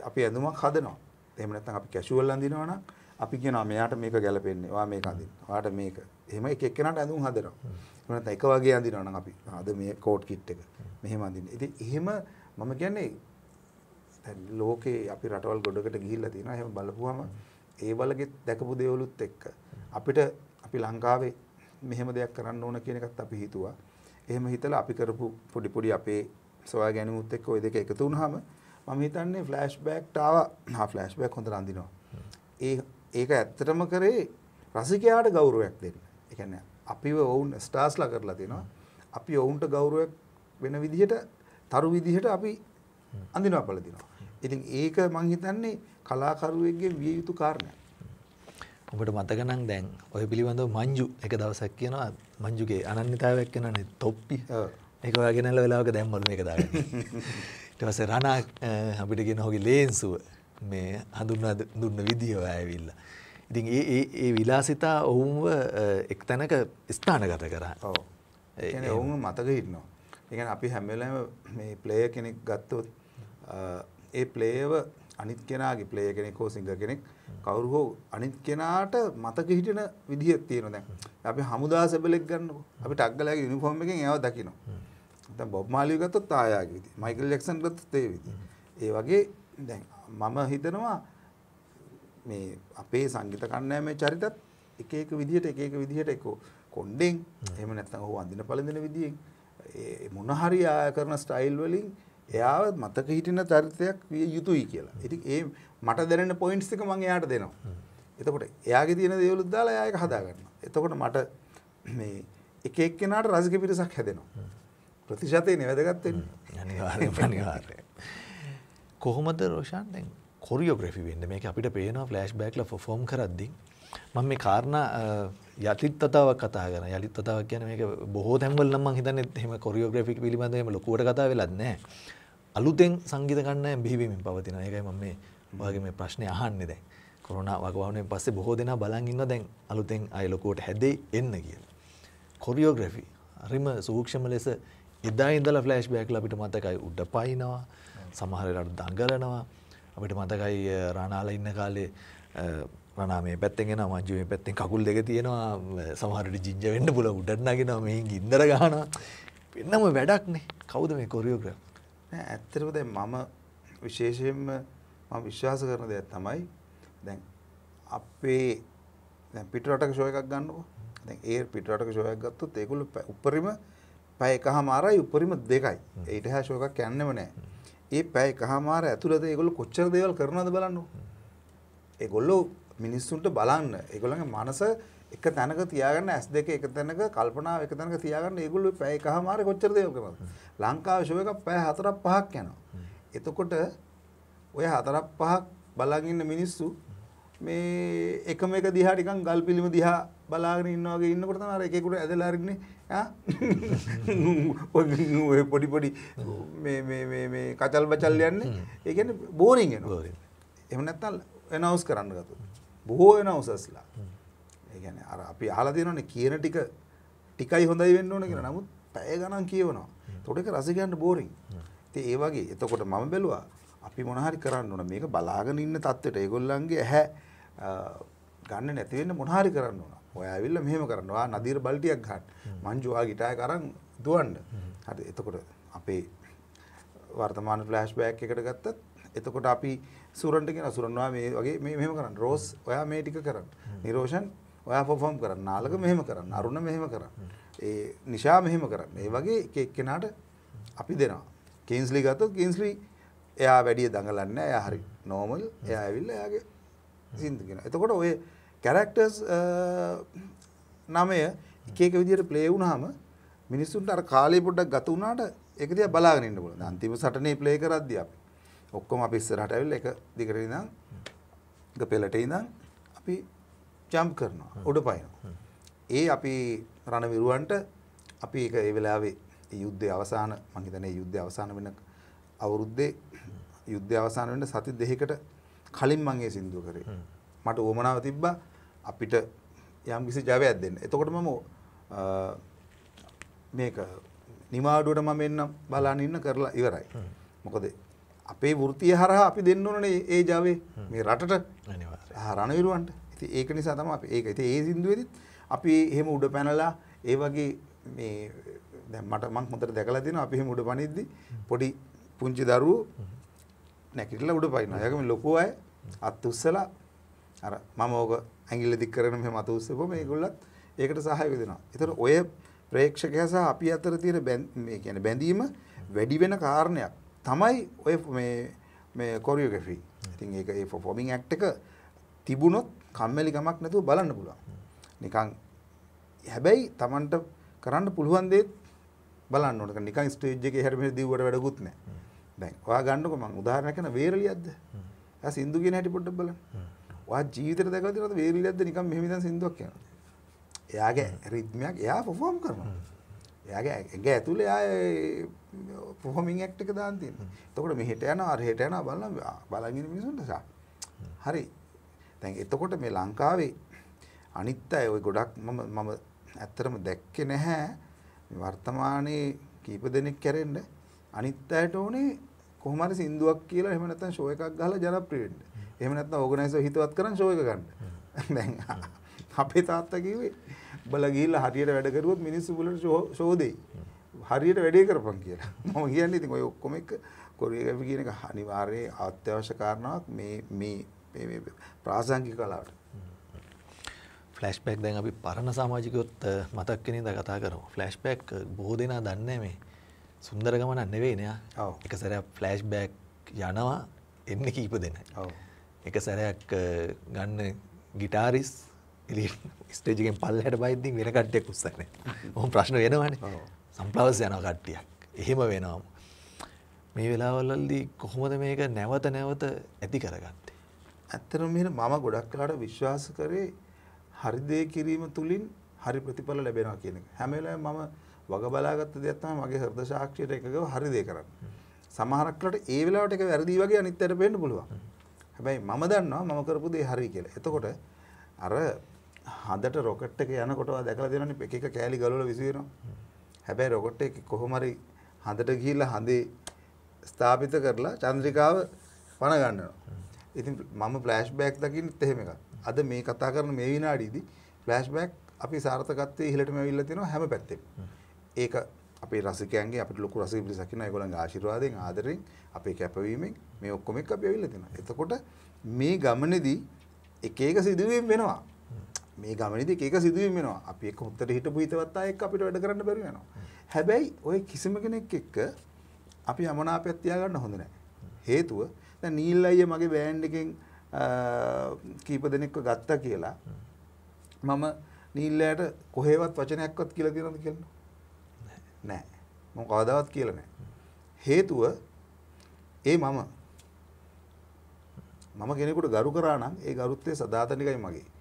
අපි ඇඳුමක් හදනවා. එහෙම නැත්නම් අපි කැෂුවල් අඳිනවා නම් අපි කියනවා මෙයාට මේක ගැලපෙන්නේ. ඔයා මේක අඳින්න. ඔයාට මේක. එහෙම එක එක්කෙනාට ඇඳුම් හදනවා. එහෙම නැත්නම් එක වගේ අඳිනවා නම් අපි අද මේ කෝට් කිට් එක මෙහෙම අඳින්න. ඉතින් එහෙම මම කියන්නේ දැන් ලෝකේ අපි රටවල් ගොඩකට ගිහිල්ලා තියෙනවා. එහෙම බලපුවම ඒ වලගේ දැකපු දේවලුත් එක්ක අපිට අපි ලංකාවේ මෙහෙම දෙයක් කරන්න ඕන කියන එකත් අපි හිතුවා. එහෙම හිතලා අපි කරපු පොඩි පොඩි අපේ සොයා ගැනීමුත් එක්ක ওই දෙක එකතු වුනහම මම හිතන්නේ ෆ්ලෑෂ්බෑක්ට ආවා. හා ෆ්ලෑෂ්බෑක් හොඳට අඳිනවා. ඒ ඒක ඇත්තටම කරේ රසිකයාට ගෞරවයක් දෙන්න. ඒ කියන්නේ අපිව ඔවුන් ස්ටාර්ස්ලා කරලා තිනවා. අපි ඔවුන්ට ගෞරවයක් වෙන විදිහට තරු විදිහට අපි අඳිනවා පළදිනවා. ඉතින් ඒක මං හිතන්නේ කලාකරුවෙක්ගේ විය යුතු කාරණයක්. ඔබට මතක නම් දැන් ඔය පිළිබඳව මංජු එක දවසක් කියනවා මංජුගේ අනන්‍යතාවයක් කෙනනේ තොප්පි එක ගෙනල වෙලාවක දැම්මලු එක දාග ඉටවස රනා අපිට ගෙන හොගේ ලේන්සුව මේ හඳුන්වා දුන්න විදිහව ඇවිල්ල. ඉතින් ඒ විලාසිතා ඔවුන්ව එක් තැනක ස්ථානගත කරා ඔවුන් මතක ඉන්නවා. එකන් අපි හැමලම මේ ප්ලේය කෙනෙක් ගත්තොත් ඒ ප්ලේව අනිත් කෙනාගේ ප්ලේය කෙනෙක් හෝ සිංගර් කෙනෙක් කවුරු හෝ අනිත් කෙනාට මතක හිටින විදිහක් තියෙනවා දැන් අපි හමුදා සබලෙක් ගන්නකො අපි ටග්ගලගේ යුනිෆෝම් එකෙන් එයාව දකිනවා දැන් බොබ් මාලිය ගත්තොත් ආයාගේ විදිහ මයිකල් ජැක්සන් ගත්තොත් ඒ විදිහ ඒ වගේ දැන් මම හිතනවා මේ අපේ සංගීත කණ්ඩායමේ චරිතත් එක එක විදිහට එක එක විදිහට එක කොණ්ඩෙන් එහෙම නැත්නම් ඔහු අඳින පළඳින විදිහෙන් ඒ මොන හරි ආය කරන ස්ටයිල් වලින් එයාව මතක හිටින චරිතයක් විය යුතුයි කියලා. ඉතින් ඒ මට දැනෙන පොයින්ට්ස් එක මම එයාට දෙනවා. එතකොට එයාගේ තියෙන දේවලුත් දාලා එයා ඒක හදා ගන්නවා. එතකොට මට මේ එක එක්කෙනාට රසික පිරිසක් හැදෙනවා. ප්‍රතිශතයනේ වැදගත් වෙන්නේ. අනිවාර්යයෙන්ම අනිවාර්යයෙන්. කොහොමද රෝෂාන් දැන් කොරියෝග්‍රැෆි වෙන්නේ? මේක අපිට පේනවා ෆ්ලෑෂ් බෑක්ලා පර්ෆෝම් කරද්දී මම මේ කාරණා යලිත් කතාවක් කතා කරන යලිත් කතාවක් කියන මේක බොහෝ තැන්වල නම් මම හිතන්නේ එහෙම කොරියෝග්‍රැෆි පිළිබඳව එහෙම ලොකුවට කතා වෙලත් නැහැ. අලුතෙන් සංගීත කණ්ඩායම් බිහිවීමෙන් පවතිනවා. ඒකයි මම මේ ඔබගේ මේ ප්‍රශ්නේ අහන්නේ දැන්. කොරෝනා වගවනුවෙන් පස්සේ බොහෝ දෙනා බලන් ඉන්නවා දැන් අලුතෙන් ආයෙ ලොකුවට හැදෙයි එන්න කියලා. කොරියෝග්‍රැෆි හරිම සූක්ෂම ලෙස එදා ඉඳලා ෆ්ලෑෂ් බෑක්ල අපිට මතකයි උඩ පයිනවා සමහරලාට දඟලනවා අපිට මතකයි රාණාල ඉන්න කාලේ ප්‍රනාමේ පැත්තෙන් මංජුවේ පැත්තෙන් කකුල් දෙක තියෙනවා සමහරට ජිංජ වෙන්න පුල උඩටනගෙන මේ ඉදර ගහන පෙන්නම වැඩක්නේ කවුද මේ කොරියෝග්‍ර ඇත්තරකද මම විශේෂයෙන්ම මම විශ්වාස කරන දෙයක් තමයි දැන් අපේ දැන් පිටරටක ෂෝ එකක් ගන්නකො දැන් ඒ පිටරටක ෂෝ එකක් ගත්තොත් ඒගොල්ලෝ උපරිම පැය එකහමාරයි උපරිම දෙකයි. ඊට හා ෂෝ එකක් යන්නෙම නැහැ. ඒ පැය එකහමාර ඇතුළත ඒගොල්ලෝ කොච්චර දේවල් කරනවද බලන්නකො. ඒගොල්ලෝ මිනිස්සුන්ට බලන්න ඒගොල්ලන්ගේ මනස එක තැනක තියාගන්න ඇස් දෙක එක තැනක කල්පනාව එක තැනක තියාගන්න ඒගොල්ලෝ පැය එකමාරේ කොච්චර දේව කරනවද ලංකාවේ ෂෝ එකක් පැය 4ක් 5ක් යනවා එතකොට ඔය 4ක් 5ක් බලන් ඉන්න මිනිස්සු මේ එකම එක දිහා නිකන් ගල් පිළිම දිහා බලාගෙන ඉන්නවා වගේ ඉන්නකොට තමයි අර එක එකට ඇදලා හරින්නේ ආ ඔය පොඩි පොඩි මේ මේ මේ මේ කචල් බචල් යන්නේ ඒ කියන්නේ බෝරින් වෙනවා එහෙම නැත්නම් ඇනවුස් කරන්න ගත්තොත් බොහෝ වෙන උසස්ලා. ඒ කියන්නේ අර අපි අහලා තියෙනවනේ කියන ටික ටිකයි හොඳයි වෙන්න ඕන කියලා. නමුත් පැය ගණන් කියවනවා. ඒකට ඒක රස ගන්න බෝරින්. ඉතින් ඒ වගේ. එතකොට මම බැලුවා අපි මොන හරි කරන්න ඕන. මේක බලාගෙන ඉන්න තත්ත්වෙට ඒගොල්ලන්ගේ ඇහැ ගන්න නැති වෙන්න මොන හරි කරන්න ඕන. ඔයා ඇවිල්ලා මෙහෙම කරනවා. නදීර බල්ටියක් ගන්න. මංජු ආ ගිටාරය කරන් දුවන්න. හරි. එතකොට අපේ වර්තමාන ෆ්ලෑෂ්බෑක් එකට ගත්තත් එතකොට අපි සුරන්ට කියන සුරන්වා මේ වගේ මේ මෙහෙම කරන්න. රෝස් ඔයා මේ ටික කරන්න. නිරෝෂන් ඔයා පර්ෆෝම් කරන්න. නාලක මෙහෙම කරන්න. අරුණ මෙහෙම කරන්න. ඒ නිෂා මෙහෙම කරන්න. ඒ වගේ එක එක්කෙනාට අපි දෙනවා. කේන්ස්ලි ගත්තොත් කේන්ස්ලි එයා වැඩිය දඟලන්නේ නැහැ. එයා හරි normal. එයා ඇවිල්ලා එයාගේ සින්දු කියනවා. එතකොට ඔය කැරක්ටර්ස් නමය එක එක විදිහට ප්ලේ වුණාම මිනිස්සුන්ට අර කාලේ පොඩ්ඩක් ගත වුණාට ඒක දිහා බලාගෙන ඉන්න පුළුවන්. අන්තිම සටනේ ප්ලේ කරද්දී අපි ඔක්කොම අපි ඉස්සරහට ඇවිල්ලා එක දිගට ඉඳන් එක පෙළට ඉඳන් අපි ජම්ප් කරනවා උඩ පයිනවා. ඒ අපි රණවිරුවන්ට අපි ඒක ඒ වෙලාවේ යුද්ධය අවසාන මං හිතන්නේ යුද්ධය අවසාන වෙන අවුරුද්දේ යුද්ධය අවසාන වෙන්න සති දෙකකට කලින් මං ඒ සින්දුව කරේ. මට උවමනාව තිබ්බා අපිට යම් කිසි ජවයක් දෙන්න. එතකොට මම මේක නිවාඩුවට මම එන්න බලන්න ඉන්න කරලා ඉවරයි. මොකද අපේ වෘතිය හරහා අපි දෙන්න ඕනනේ ඒ Java මේ රටට අනිවාර්යයෙන් රණවිරුවන්ට. ඉතින් ඒක නිසා තමයි අපි ඒක. ඉතින් ඒ සින්දුවේදීත් අපි එහෙම උඩ පැනලා ඒ වගේ මේ දැන් මට මං හොඳට දැකලා තියෙනවා අපි එහෙම උඩ පනිද්දි පොඩි පුංචි දරුවෝ නැගිටලා උඩ පනිනවා. ඒකම ලොකු අය අත් උස්සලා අර මම ඕක ඇඟිල්ල දික් කරගෙන මෙහෙම අත උස්සපුවම ඒගොල්ලත් ඒකට සහාය වෙනවා. ඒතර ඔය ප්‍රේක්ෂකයා සහ අපි අතර තියෙන මේ කියන්නේ බැඳීම වැඩි වෙන කාරණයක්. තමයි ඔය මේ කොරියෝග්‍රෆි. ඉතින් ඒක ඒ performing act එක තිබුණොත් කම්මැලි ගමක් නැතුව බලන්න පුළුවන්. නිකන් හැබැයි Tamanට කරන්න පුළුවන් දේත් බලන්න ඕන. නිකන් ස්ටේජ් එකේ හැරෙම දිව්වට වැඩකුත් නැහැ. දැන් ඔයා ගන්නකො මම උදාහරණයක් කරන වේරලියක්ද? ඔයා සින්දු කියන හැටි පොඩ්ඩක් බලන්න. ඔයා ජීවිතේට දැකලා තියෙනවද වේරලියක්ද නිකන් මෙහෙම ඉඳන් සින්දුවක් කියනවා. එයාගේ රිද්මයක් එයා perform කරනවා. එයාගේ ඇඟ ඇතුලේ ආයේ පොහොමින් ඇක්ට් එක දාන් තියෙනවා. එතකොට මෙහෙට යනවා අරහෙට යනවා බලන බලන් ඉන්න මිනිසුන්ට සා. හරි. දැන් එතකොට මේ ලංකාවේ අනිත් අය ওই ගොඩක් මම මම ඇත්තටම දැක්කේ නැහැ වර්තමානයේ කීප දෙනෙක් කැරෙන්න අනිත් අයට ඕනේ කොහොම හරි සින්දුවක් කියලා එහෙම නැත්නම් ෂෝ එකක් ගහලා ජනප්‍රිය වෙන්න. එහෙම නැත්නම් ඕගනයිසර් හිතවත් කරන් ෂෝ එක ගන්න. දැන් අපේ තාත්තා කිව්වේ උඹලා ගිහිල්ලා හරියට වැඩ කරුවොත් මිනිස්සු උඹලට ශෝදෙයි. හරියට වැඩේ කරපන් කියලා. මම කියන්නේ ඉතින් ඔය ඔක්කොම එක කොරියෝග්‍රාෆි කියන එක අනිවාර්යයේ අත්‍යවශ්‍ය කාරණාවක් මේ මේ මේ ප්‍රාසංගික කලාවට. ෆලස්බැක් දැන් අපි පරණ සමාජිකයොත් මතක් කෙනින්ද කතා කරමු. ෆලස්බැක් බොහෝ දෙනා දන්නේ මේ සුන්දර ගමනක් නෙවෙයි නේ. ඔව්. එක සැරයක් ෆලස්බැක් යනවා එන්නේ කීප දෙනයි. ඔව්. එක සැරයක් ගන්න ගිටාරිස් ස්ටේජිකෙන් පල්ලට බයිද්දි වෙන කට්ටයක් උස්සන හොම ප්‍රශ්න වෙනවානේ සම්ප්ලවස් යන කට්ටියක් එහෙම වෙනවාම මේ වෙලාවල්ලදී කොහොමද මේක නැවත නැවත ඇති කරගත්තේ ඇත්තර මෙ මම ගොඩක් කලාට විශ්වාස කරේ හරිදය කිරීම තුළින් හරි ප්‍රතිඵල ලැබෙනවා කියන එක හැමලා මම වග බලාගත්ත දෙයක්ත්තම මගේ හර්ද ශක්ෂයට එකකව හරිදය කරන්න සමහරක්ලට ඒ වෙලාවට එක වැරදිී වගේ අනිත්තයට පෙන්න්න පුළුවන් හැබැයි මම දන්නවා මම කරපු දේ හරි කියලා එතකොට අර හදට රොකට් එක යනකොටවා දැකලා දෙනවනේ එක එක කෑලි ගලවලා විසිරෙනවා. හැබැයි රොකට් එක කොහොමරි හදට ගිහිල්ලා හදේ ස්ථාපිත කරලා චන්ද්‍රිකාව පණ ගන්නවා. ඉතින් මම ෆ්ලෑෂ්බෑක් දකින්නෙත් එහෙම එකක්. අද මේ කතා කරන මේ විනාඩියේදී ෆ්ලෑෂ්බෑක් අපි සාර්ථකත්වයේ ඉහළටම ඇවිල්ලා තියෙනවා හැම පැත්තෙම. ඒක අපේ රසිකයන්ගේ අපිට ලොකු රසික පිරිසක් ඉන්නවා ඒගොල්ලන්ගේ ආශිර්වාදයෙන් ආදරෙන් අපේ කැපවීමෙන් මේ ඔක්කොම එක්ක අපි ඇවිල්ලා තියෙනවා. එතකොට මේ ගමනේදී එක එක සිදුවීම් වෙනවා. මේ ගමනේදී එක එක සිදුවීම් වෙනවා. අපි එක්ක උත්තර හිටපු හිතවත් අය එක්ක අපිට වැඩ කරන්න බැරි වෙනවා. හැබැයි ওই කිසිම කෙනෙක් එක්ක අපි යමනාපයක් තියාගන්න හොඳ නැහැ. හේතුව දැන් නීල් අයියා මගේ බෑන්ඩ් එකෙන් කීප දෙනෙක්ව ගත්තා කියලා මම නීල් අයට කොහෙවත් වචනයක්වත් කියලා දෙනවද කියලා නෑ. මම කවදාවත් කියලා නෑ. හේතුව ඒ මම මම කෙනෙකුට ගරු කරා නම් ඒ ගරුත්වය සදාතනිකයි මගේ.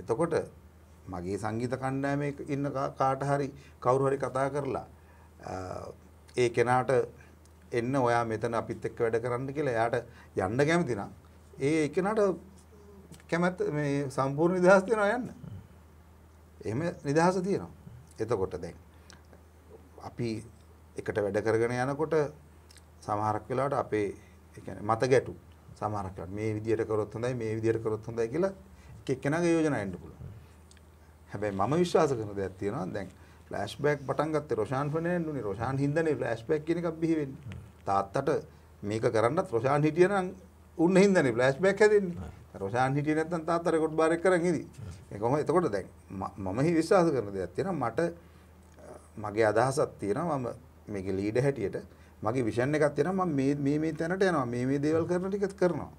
එතකොට මගේ සංගීත කණ්ඩායමේ ඉන්න කාට හරි කවුරු හරි කතා කරලා ඒ කෙනාට එන්න ඔයා මෙතන අපිත් එක්ක වැඩ කරන්න කියලා එයාට යන්න කැමති නම් ඒ කෙනාට කැමැත්ත මේ සම්පූර්ණ නිදහස තියනවා යන්න. එහෙම නිදහස තියෙනවා. එතකොට දැන් අපි එකට වැඩ කරගෙන යනකොට සමහරක් වෙලාවට අපේ ඒ කියන්නේ මත ගැටු සමහරක් වෙලාවට මේ විදියට කරොත් හොඳයි මේ විදියට කරොත් හොඳයි කියලා එක්කෙනගේ යෝජනා එන්න පුළුවන්. හැබැයි මම විශ්වාස කරන දෙයක් තියෙනවා දැන් ෆ්ලෑෂ්බැක් පටන් ගත්තේ රොෂාන් ෆර්නෑන්ඩ් උනේ රොෂාන් හින්දානේ ෆ්ලෑෂ්බැක් කියන එකක් බිහි වෙන්නේ. තාත්තට මේක කරන්නත් රොෂාන් හිටිය නම් උන්නේ හින්දානේ ෆ්ලෑෂ්බැක් හැදෙන්නේ. රොෂාන් හිටියේ නැත්නම් තාත්තා රෙකෝඩ් බාර් එක කරන් ඉදී. ඒ කොහොම එතකොට දැන් මම හි විශ්වාස කරන දෙයක් තියෙනවා මට මගේ අදහසක් තියෙනවා මම මේකේ ලීඩර් හැටියට මගේ විෂන් එකක් තියෙනවා මම මේ මේ මේ තැනට යනවා මේ මේ දේවල් කරන ටික කරනවා.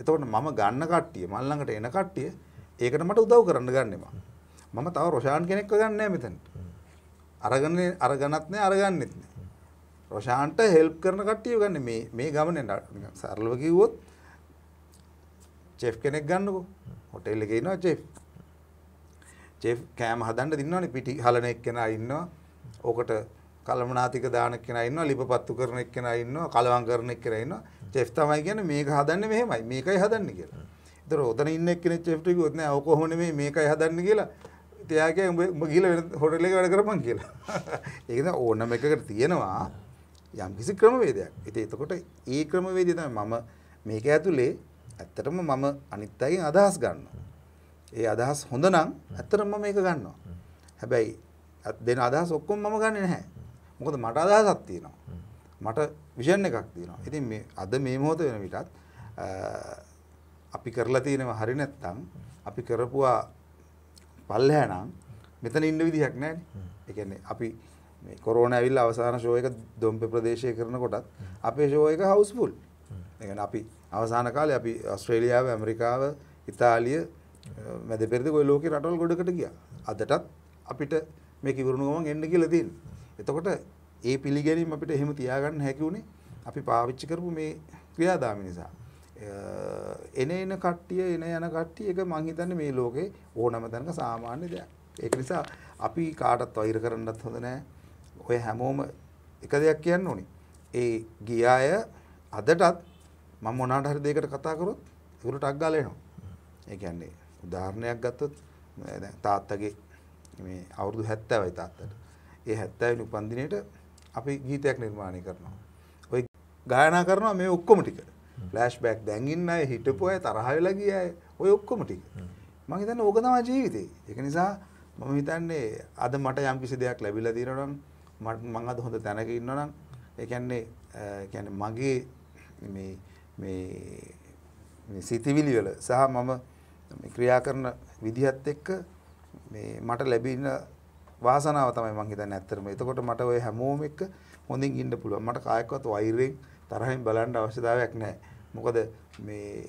එතකොට මම ගන්න කට්ටිය මල්ලඟට එන කට්ටිය ඒකට මට උදව් කරන්න ගන්නවා. මම තව රොෂාන් කෙනෙක්ව ගන්න නෑ මෙතනට. අරගෙන අරගනත් නෑ අරගන්නෙත් නෑ. රොෂාන්ට හෙල්ප් කරන කට්ටිය ගන්න මේ මේ ගමනේ සරලව කිව්වොත් චෙෆ් කෙනෙක් ගන්නකෝ. හොටෙල් එකේ ඉන්නවා චෙෆ්. චෙෆ් කෑම හදන්න දිනනවනේ පිටි හලන එක්කෙනා ඉන්නවා. ඕකට කලමනාතික දාන කෙනා ඉන්නවා, ලිපපත්තු කරන එක්කෙනා ඉන්නවා, කලවම් කරන එක්කෙනා ඉන්නවා. චෙෆ් තමයි කියන්නේ මේක හදන්නේ මෙහෙමයි. මේකයි හදන්නේ කියලා. ඒතර ඔතන ඉන්න එක්කෙනෙක් චෙෆ්ට කිව්වොත් නෑ ඔක කොහොම නෙමෙයි මේකයි හදන්න කියලා එයාගේ උඹ උඹ ගිහලා වෙන හොටල් එක වැඩ කරපන් කියලා. ඒක දැන් ඕනම එකකට තියෙනවා යම්කිසි ක්‍රමවේදයක්. ඉතින් එතකොට ඒ ක්‍රමවේදය තමයි මම මේක ඇතුලේ ඇත්තටම මම අනිත් අයගෙන් අදහස් ගන්නවා. ඒ අදහස් හොඳ නම් ඇත්තටම මම මේක ගන්නවා. හැබැයි දෙන අදහස් ඔක්කොම මම ගන්නෙ නැහැ. මොකද මට අදහසක් තියෙනවා. මට විෂන් එකක් තියෙනවා. ඉතින් මේ අද මේ මොහොත වෙන විටත් අපි කරලා තියෙනවා හරි නැත්තම් අපි කරපුවා පල්ලෑ නම් මෙතන ඉන්න විදිහක් නැහැ ඒ කියන්නේ අපි මේ කොරෝනා ඇවිල්ලා අවසාන ෂෝ එක දොම්පේ ප්‍රදේශයේ කරනකොටත් අපේ ෂෝ එක හවුස්ෆුල් ඒ කියන්නේ අපි අවසාන කාලේ අපි ඕස්ට්‍රේලියාව ඇමරිකාව ඉතාලිය මැද පෙරදිග ඔය ලෝකේ රටවල් ගොඩකට ගියා අදටත් අපිට මේක ඉවරුණු ගමන් එන්න කියලා තියෙනවා එතකොට ඒ පිළිගැනීම අපිට එහෙම තියාගන්න හැකි උනේ අපි පාවිච්චි කරපු මේ ක්‍රියාදාමය නිසා එන එන කට්ටිය එන යන කට්ටිය එක මං හිතන්නේ මේ ලෝකේ ඕනම තැනක සාමාන්‍ය දෙයක්. ඒක නිසා අපි කාටවත් වෛර කරන්නත් හොඳ නෑ. ඔය හැමෝම එක දෙයක් කියන්න ඕනේ. ඒ ගිය අය අදටත් මම මොනාට හරි දෙයකට කතා කරොත් ඒකට ටක් ගාලා එනවා. ඒ කියන්නේ උදාහරණයක් ගත්තොත් දැන් තාත්තගේ මේ අවුරුදු 70යි තාත්තට. ඒ 70 වෙනි උපන්දිනේට අපි ගීතයක් නිර්මාණය කරනවා. ඔය ගායනා කරනවා මේ ඔක්කොම ටික. ෆ්ලෑෂ්බැක් දැන්ගින්න අය හිටපු අය තරහ වෙලා ගිය අය ඔය ඔක්කොම ටික. මම හිතන්නේ ඕක තමයි ජීවිතේ. ඒක නිසා මම හිතන්නේ අද මට යම්කිසි දෙයක් ලැබිලා තියෙනවා නම් මම අද හොඳ තැනක ඉන්නවා නම් ඒ කියන්නේ කියන්නේ මගේ මේ මේ මේ සිතවිලි වල සහ මම ක්‍රියා කරන විදිහත් එක්ක මේ මට ලැබෙන වාසනාව තමයි මං හිතන්නේ ඇත්තටම. එතකොට මට ওই හැමෝම එක්ක හොඳින් ඉන්න පුළුවන්. මට කායකවත් වෛරයෙන් තරහින් බලන්න අවශ්‍යතාවයක් නැහැ. මොකද මේ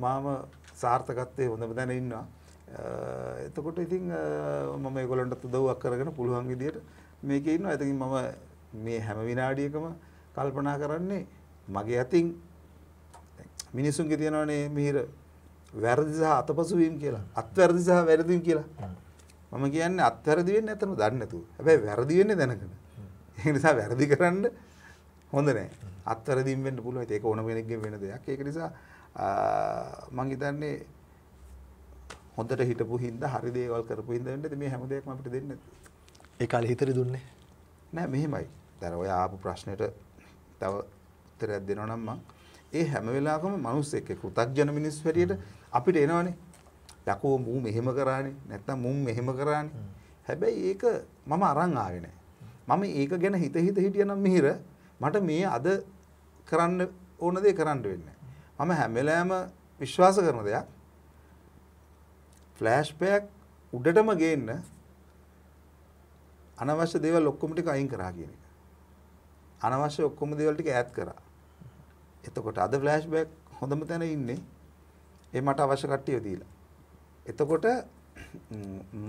මාම සාර්ථකත්වය හොඳම දැන ඉන්නවා. එතකොට ඉතින් මම ඒගොල්ලන්ට උදව්වක් කරගෙන පුළුවන් විදියට මේකේ ඉන්නවා. ඉතින් මම මේ හැම විනාඩියකම කල්පනා කරන්නේ මගේ අතින් මිනිසුන්ගේ තියෙනවනේ මිහිර වැරදි සහ අතපසු වීම කියලා. අත්වැරදි සහ වැරදි කියලා. මම කියන්නේ අත්වැරදි වෙන්නේ නැතනම දන්නේ නැතුව. හැබැයි වැරදි වෙන්නේ දැනගෙන. ඒ නිසා වැරදි කරන්න හොඳ නෑ අත්තරදිින් වෙන්න පුළුව ඒක ඕන වෙනක්ගෙන් වෙන දෙයක් ඒක නිසා මං හිතන්නේ හොඳට හිටපු හින්ද හරි දේවල් කරපු හින්ද වෙන්න මේ හැම දෙයක්ම අපිට දෙන්නේ නැති. ඒ කාලේ හිතරි දුන්නේ. නෑ මෙහෙමයි. දැන් ඔය ආපු ප්‍රශ්නෙට තව උත්තරයක් දෙනවා නම් මං ඒ හැම වෙලාවකම මිනිස්සෙක් එක්ක කෘතඥ මිනිස් හැටියට අපිට එනවනේ. යකෝ මූ මෙහෙම කරානේ නැත්තම් මුන් මෙහෙම කරානේ. හැබැයි ඒක මම අරන් ආවේ නෑ. මම ඒක ගැන හිත හිත හිටියනම් මිහිර මට මේ අද කරන්න ඕන දේ කරන්න වෙන්නේ. මම හැම වෙලාවෙම විශ්වාස කරන දෙයක් ෆ්ලෑෂ් බෑක් උඩටම ගේන්න අනවශ්‍ය දේවල් ඔක්කොම ටික අයින් කරා කියන එක. අනවශ්‍ය ඔක්කොම දේවල් ටික ඈඩ් කරා. එතකොට අද ෆ්ලෑෂ් බෑක් හොඳම තැන ඉන්නේ ඒ මට අවශ්‍ය කට්ටිය දීලා. එතකොට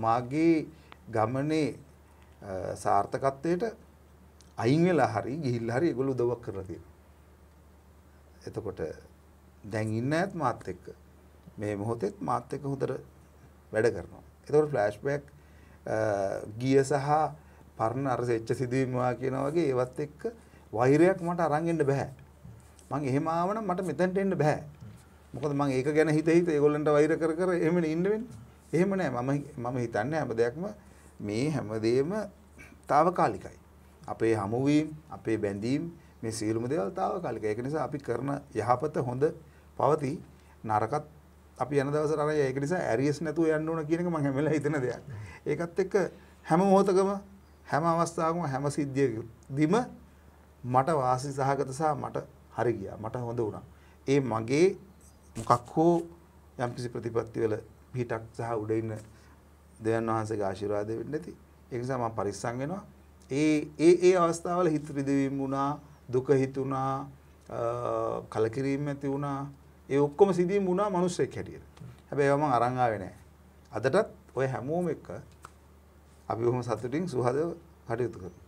මගේ ගමනේ සාර්ථකත්වයට අයින් වෙලා හරි ගිහිල්ලා හරි ඒගොල්ලෝ උදව්වක් කරලා තියෙනවා. එතකොට දැන් ඉන්න ඇත් මාත් එක්ක මේ මොහොතෙත් මාත් එක්ක හොඳට වැඩ කරනවා. එතකොට ෆ්ලෑෂ්බැක් ගිය සහ පරණ අර සෙච්ච සිදුවීම් වා කියනවා වගේ ඒවත් එක්ක වෛරයක් මට අරන් එන්න බෑ. මං එහෙම ආවනම් මට මෙතනට එන්න බෑ. මොකද මං ඒක ගැන හිත හිත ඒගොල්ලන්ට වෛර කර කර එහෙමනේ ඉන්න වෙන්නේ. එහෙම නෑ මම මම හිතන්නේ හැම දෙයක්ම මේ හැමදේම తాවකාලිකයි. අපේ හමුවීම් අපේ බැඳීම් මේ සියලුම දේවල් తాවකාලික. ඒක නිසා අපි කරන යහපත හොඳ පවති නරකත් අපි යන දවසට අර ඒක නිසා ඇරියස් නැතුව යන්න ඕන කියන එක මම හැම වෙලාවෙම හිතන දෙයක්. ඒකත් එක්ක හැම මොහොතකම හැම අවස්ථාවකම හැම සිද්ධියකදීම මට වාසි සහගත සහ මට හරි ගියා. මට හොඳ වුණා. ඒ මගේ මොකක් හෝ යම්කිසි ප්‍රතිපත්තිවල පිටක් සහ උඩ ඉන්න දෙවියන් වහන්සේගේ ආශිර්වාදය වෙන්නේ නැති. ඒ නිසා මම පරිස්සම් වෙනවා. ඒ ඒ ඒ අවස්ථාවල හිත රිදවීම වුණා දුක හිතුණා කලකිරීම ඇති වුණා ඒ ඔක්කොම සිදුවීම් වුණා මිනිස්සෙක් හැටියට. හැබැයි ඒවා මම අරන් ආවේ නැහැ. අදටත් ඔය හැමෝම එක අපි බොහොම සතුටින් සුහදව කටයුතු කරනවා.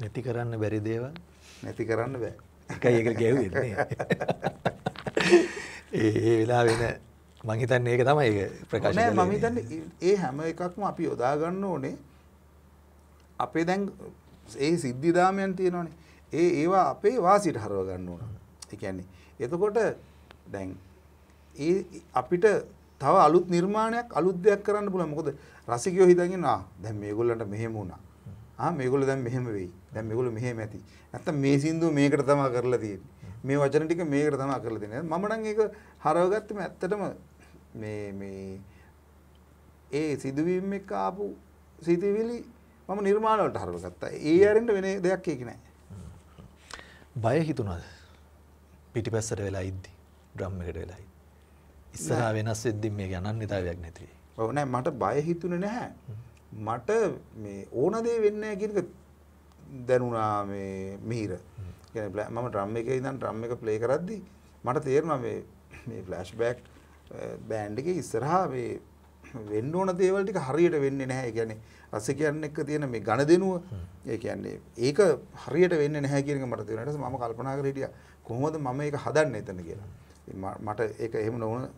නැති කරන්න බැරි දේවල් නැති කරන්න බෑ. එකයි එක ගැව්වේ නේ. ඒ ඒ වෙලාවේ නෑ මං හිතන්නේ ඒක තමයි ඒක ප්‍රකාශ කරන්නේ. නෑ මම හිතන්නේ ඒ හැම එකක්ම අපි යොදා ගන්න ඕනේ. අපේ දැන් ඒ සිද්ධිධාමයන් තියෙනවනේ. ඒ ඒවා අපේ වාසියට හරව ගන්න ඕන. ඒ කියන්නේ එතකොට දැන් ඒ අපිට තව අලුත් නිර්මාණයක් අලුත් දෙයක් කරන්න පුළුවන්. මොකද රසිකයෝ හිතගෙන ආ දැන් මේගොල්ලන්ට මෙහෙම වුණා. ආ මේගොල්ලෝ දැන් මෙහෙම වෙයි. දැන් මේගොල්ලෝ මෙහෙම ඇති. නැත්තම් මේ සින්දුව මේකට තමයි කරලා තියෙන්නේ. මේ වචන ටික මේකට තමයි කරලා තියෙන්නේ. මම නම් ඒක හරවගත්තම ඇත්තටම මේ මේ ඒ සිදුවීම් එක්ක ආපු සිතුවිලි මම නිර්මාණවලට හරව ගත්තා. ඒ ඇරෙන්න වෙන දෙයක් ඒක නෑ. බය හිතුණාද? පිටිපස්සට වෙලා ඉද්දි, ඩ්‍රම් එකට වෙලා ඉද්දි. ඉස්සරහා වෙනස් වෙද්දි මේක අනන්‍යතාවයක් නැති. ඔව් නෑ මට බය හිතුනේ නැහැ. මට මේ ඕන දේ වෙන්නේ නැහැ කියන එක දැනුණා මේ මිහිර. يعني මම ඩ්‍රම් එකේ ඉඳන් ඩ්‍රම් එක ප්ලේ කරද්දි මට තේරුණා මේ මේ ෆ්ලෑෂ්බැක් බෑන්ඩ් එකේ ඉස්සරහා මේ වෙන්න ඕන දේවල් ටික හරියට වෙන්නේ නැහැ. ඒ කියන්නේ රසිකයන් එක්ක තියෙන මේ ඝනදෙනුව ඒ කියන්නේ ඒක හරියට වෙන්නේ නැහැ කියන එක මට තේරුණා. ඊට පස්සේ මම කල්පනා කරලා හිටියා කොහොමද මම ඒක හදන්නේ එතන කියලා. මට ඒක එහෙම නොවුන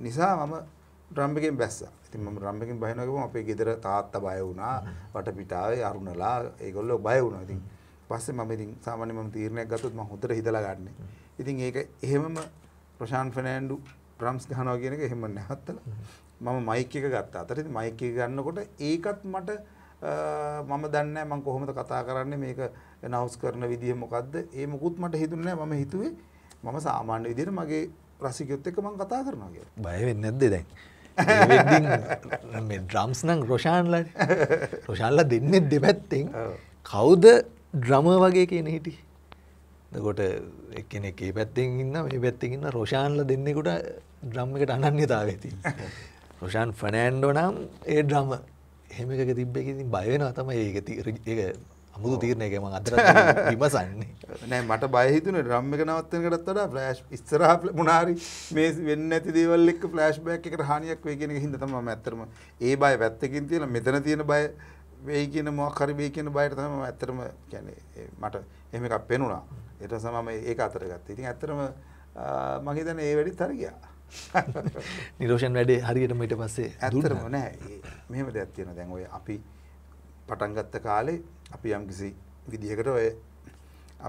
නිසා මම ඩ්‍රම් එකෙන් බැස්සා. ඉතින් මම ඩ්‍රම් එකෙන් බහිනවා ගිහම අපේ ගෙදර තාත්තා බය වුණා. වටපිටාවේ අරුණලා ඒගොල්ලෝ බය වුණා. ඉතින් පස්සේ මම ඉතින් සාමාන්‍ය මම තීරණයක් ගත්තොත් මම හොඳට හිතලා ගන්නෙ. ඉතින් ඒක එහෙමම ප්‍රශාන්ත් ෆර්නෑන්ඩු ඩ්‍රම්ස් ගහනවා කියන එක එහෙම නැහත්තලා මම මයික් එක ගත්තා. අතට ඉතින් මයික් එක ගන්නකොට ඒකත් මට මම දන්නේ නැහැ මම කොහොමද කතා කරන්නේ මේක ඇනවුස් කරන විදිය මොකද්ද? ඒ මුකුත් මට හිතුනේ නැහැ. මම හිතුවේ මම සාමාන්‍ය විදියට මගේ රසිකයොත් එක්ක මම කතා කරනවා කියලා. බය වෙන්නේ නැද්ද දැන්? මේ ඩ්‍රම්ස් නම් රොෂාන්ලා රොෂාන්ලා දෙන්නේ දෙපැත්තෙන් කවුද ඩ්‍රම වගේ කියන හිටි දකොට එක්කෙනෙක් ඒ පැත්තෙන් ඉන්න මේ පැත්තෙන් ඉන්න රොෂාන්ලා දෙන්නෙකුට ඩ්‍රම් එකට අනන්‍යතාවය තියෙනවා රොෂාන් ෆනෑන්ඩෝ නම් ඒ ඩ්‍රම එහෙම එක තිබ්බෙකිති බයවෙන අතම ඒක ඒ අමුදු තීරණයක ම අතර විමසන්නේ නෑ මට බයහිතුන රම්ම එක නවත්තනකටත් වඩා ෆ්ලෑස්් ස්තරහ මුණනාරි මේ වෙන්න ඇති දේවල්ලෙක් ෆලස්් බැක් එකට හනියක් වේගෙන හිදතම ඇත්තරම ඒ බය පැත්තකින් තියෙන මෙතන තියෙන බය වෙයි කියන මොක්හරිබේ කියන බයට තම ඇත්තරම කැනේ මට එහෙම එකක් පෙනුණා එට සමම ඒ අතර ගත්ත ඉතින් ඇත්තරම මහිතන ඒ වැඩි තරගයා නිරෝෂන් වැඩේ හරියටම ඊට පස්සේ ඇත්තටම නෑ මෙහෙම දෙයක් තියෙනවා දැන් ඔය අපි පටන් ගත්ත කාලේ අපි යම්කිසි විදිහකට ඔය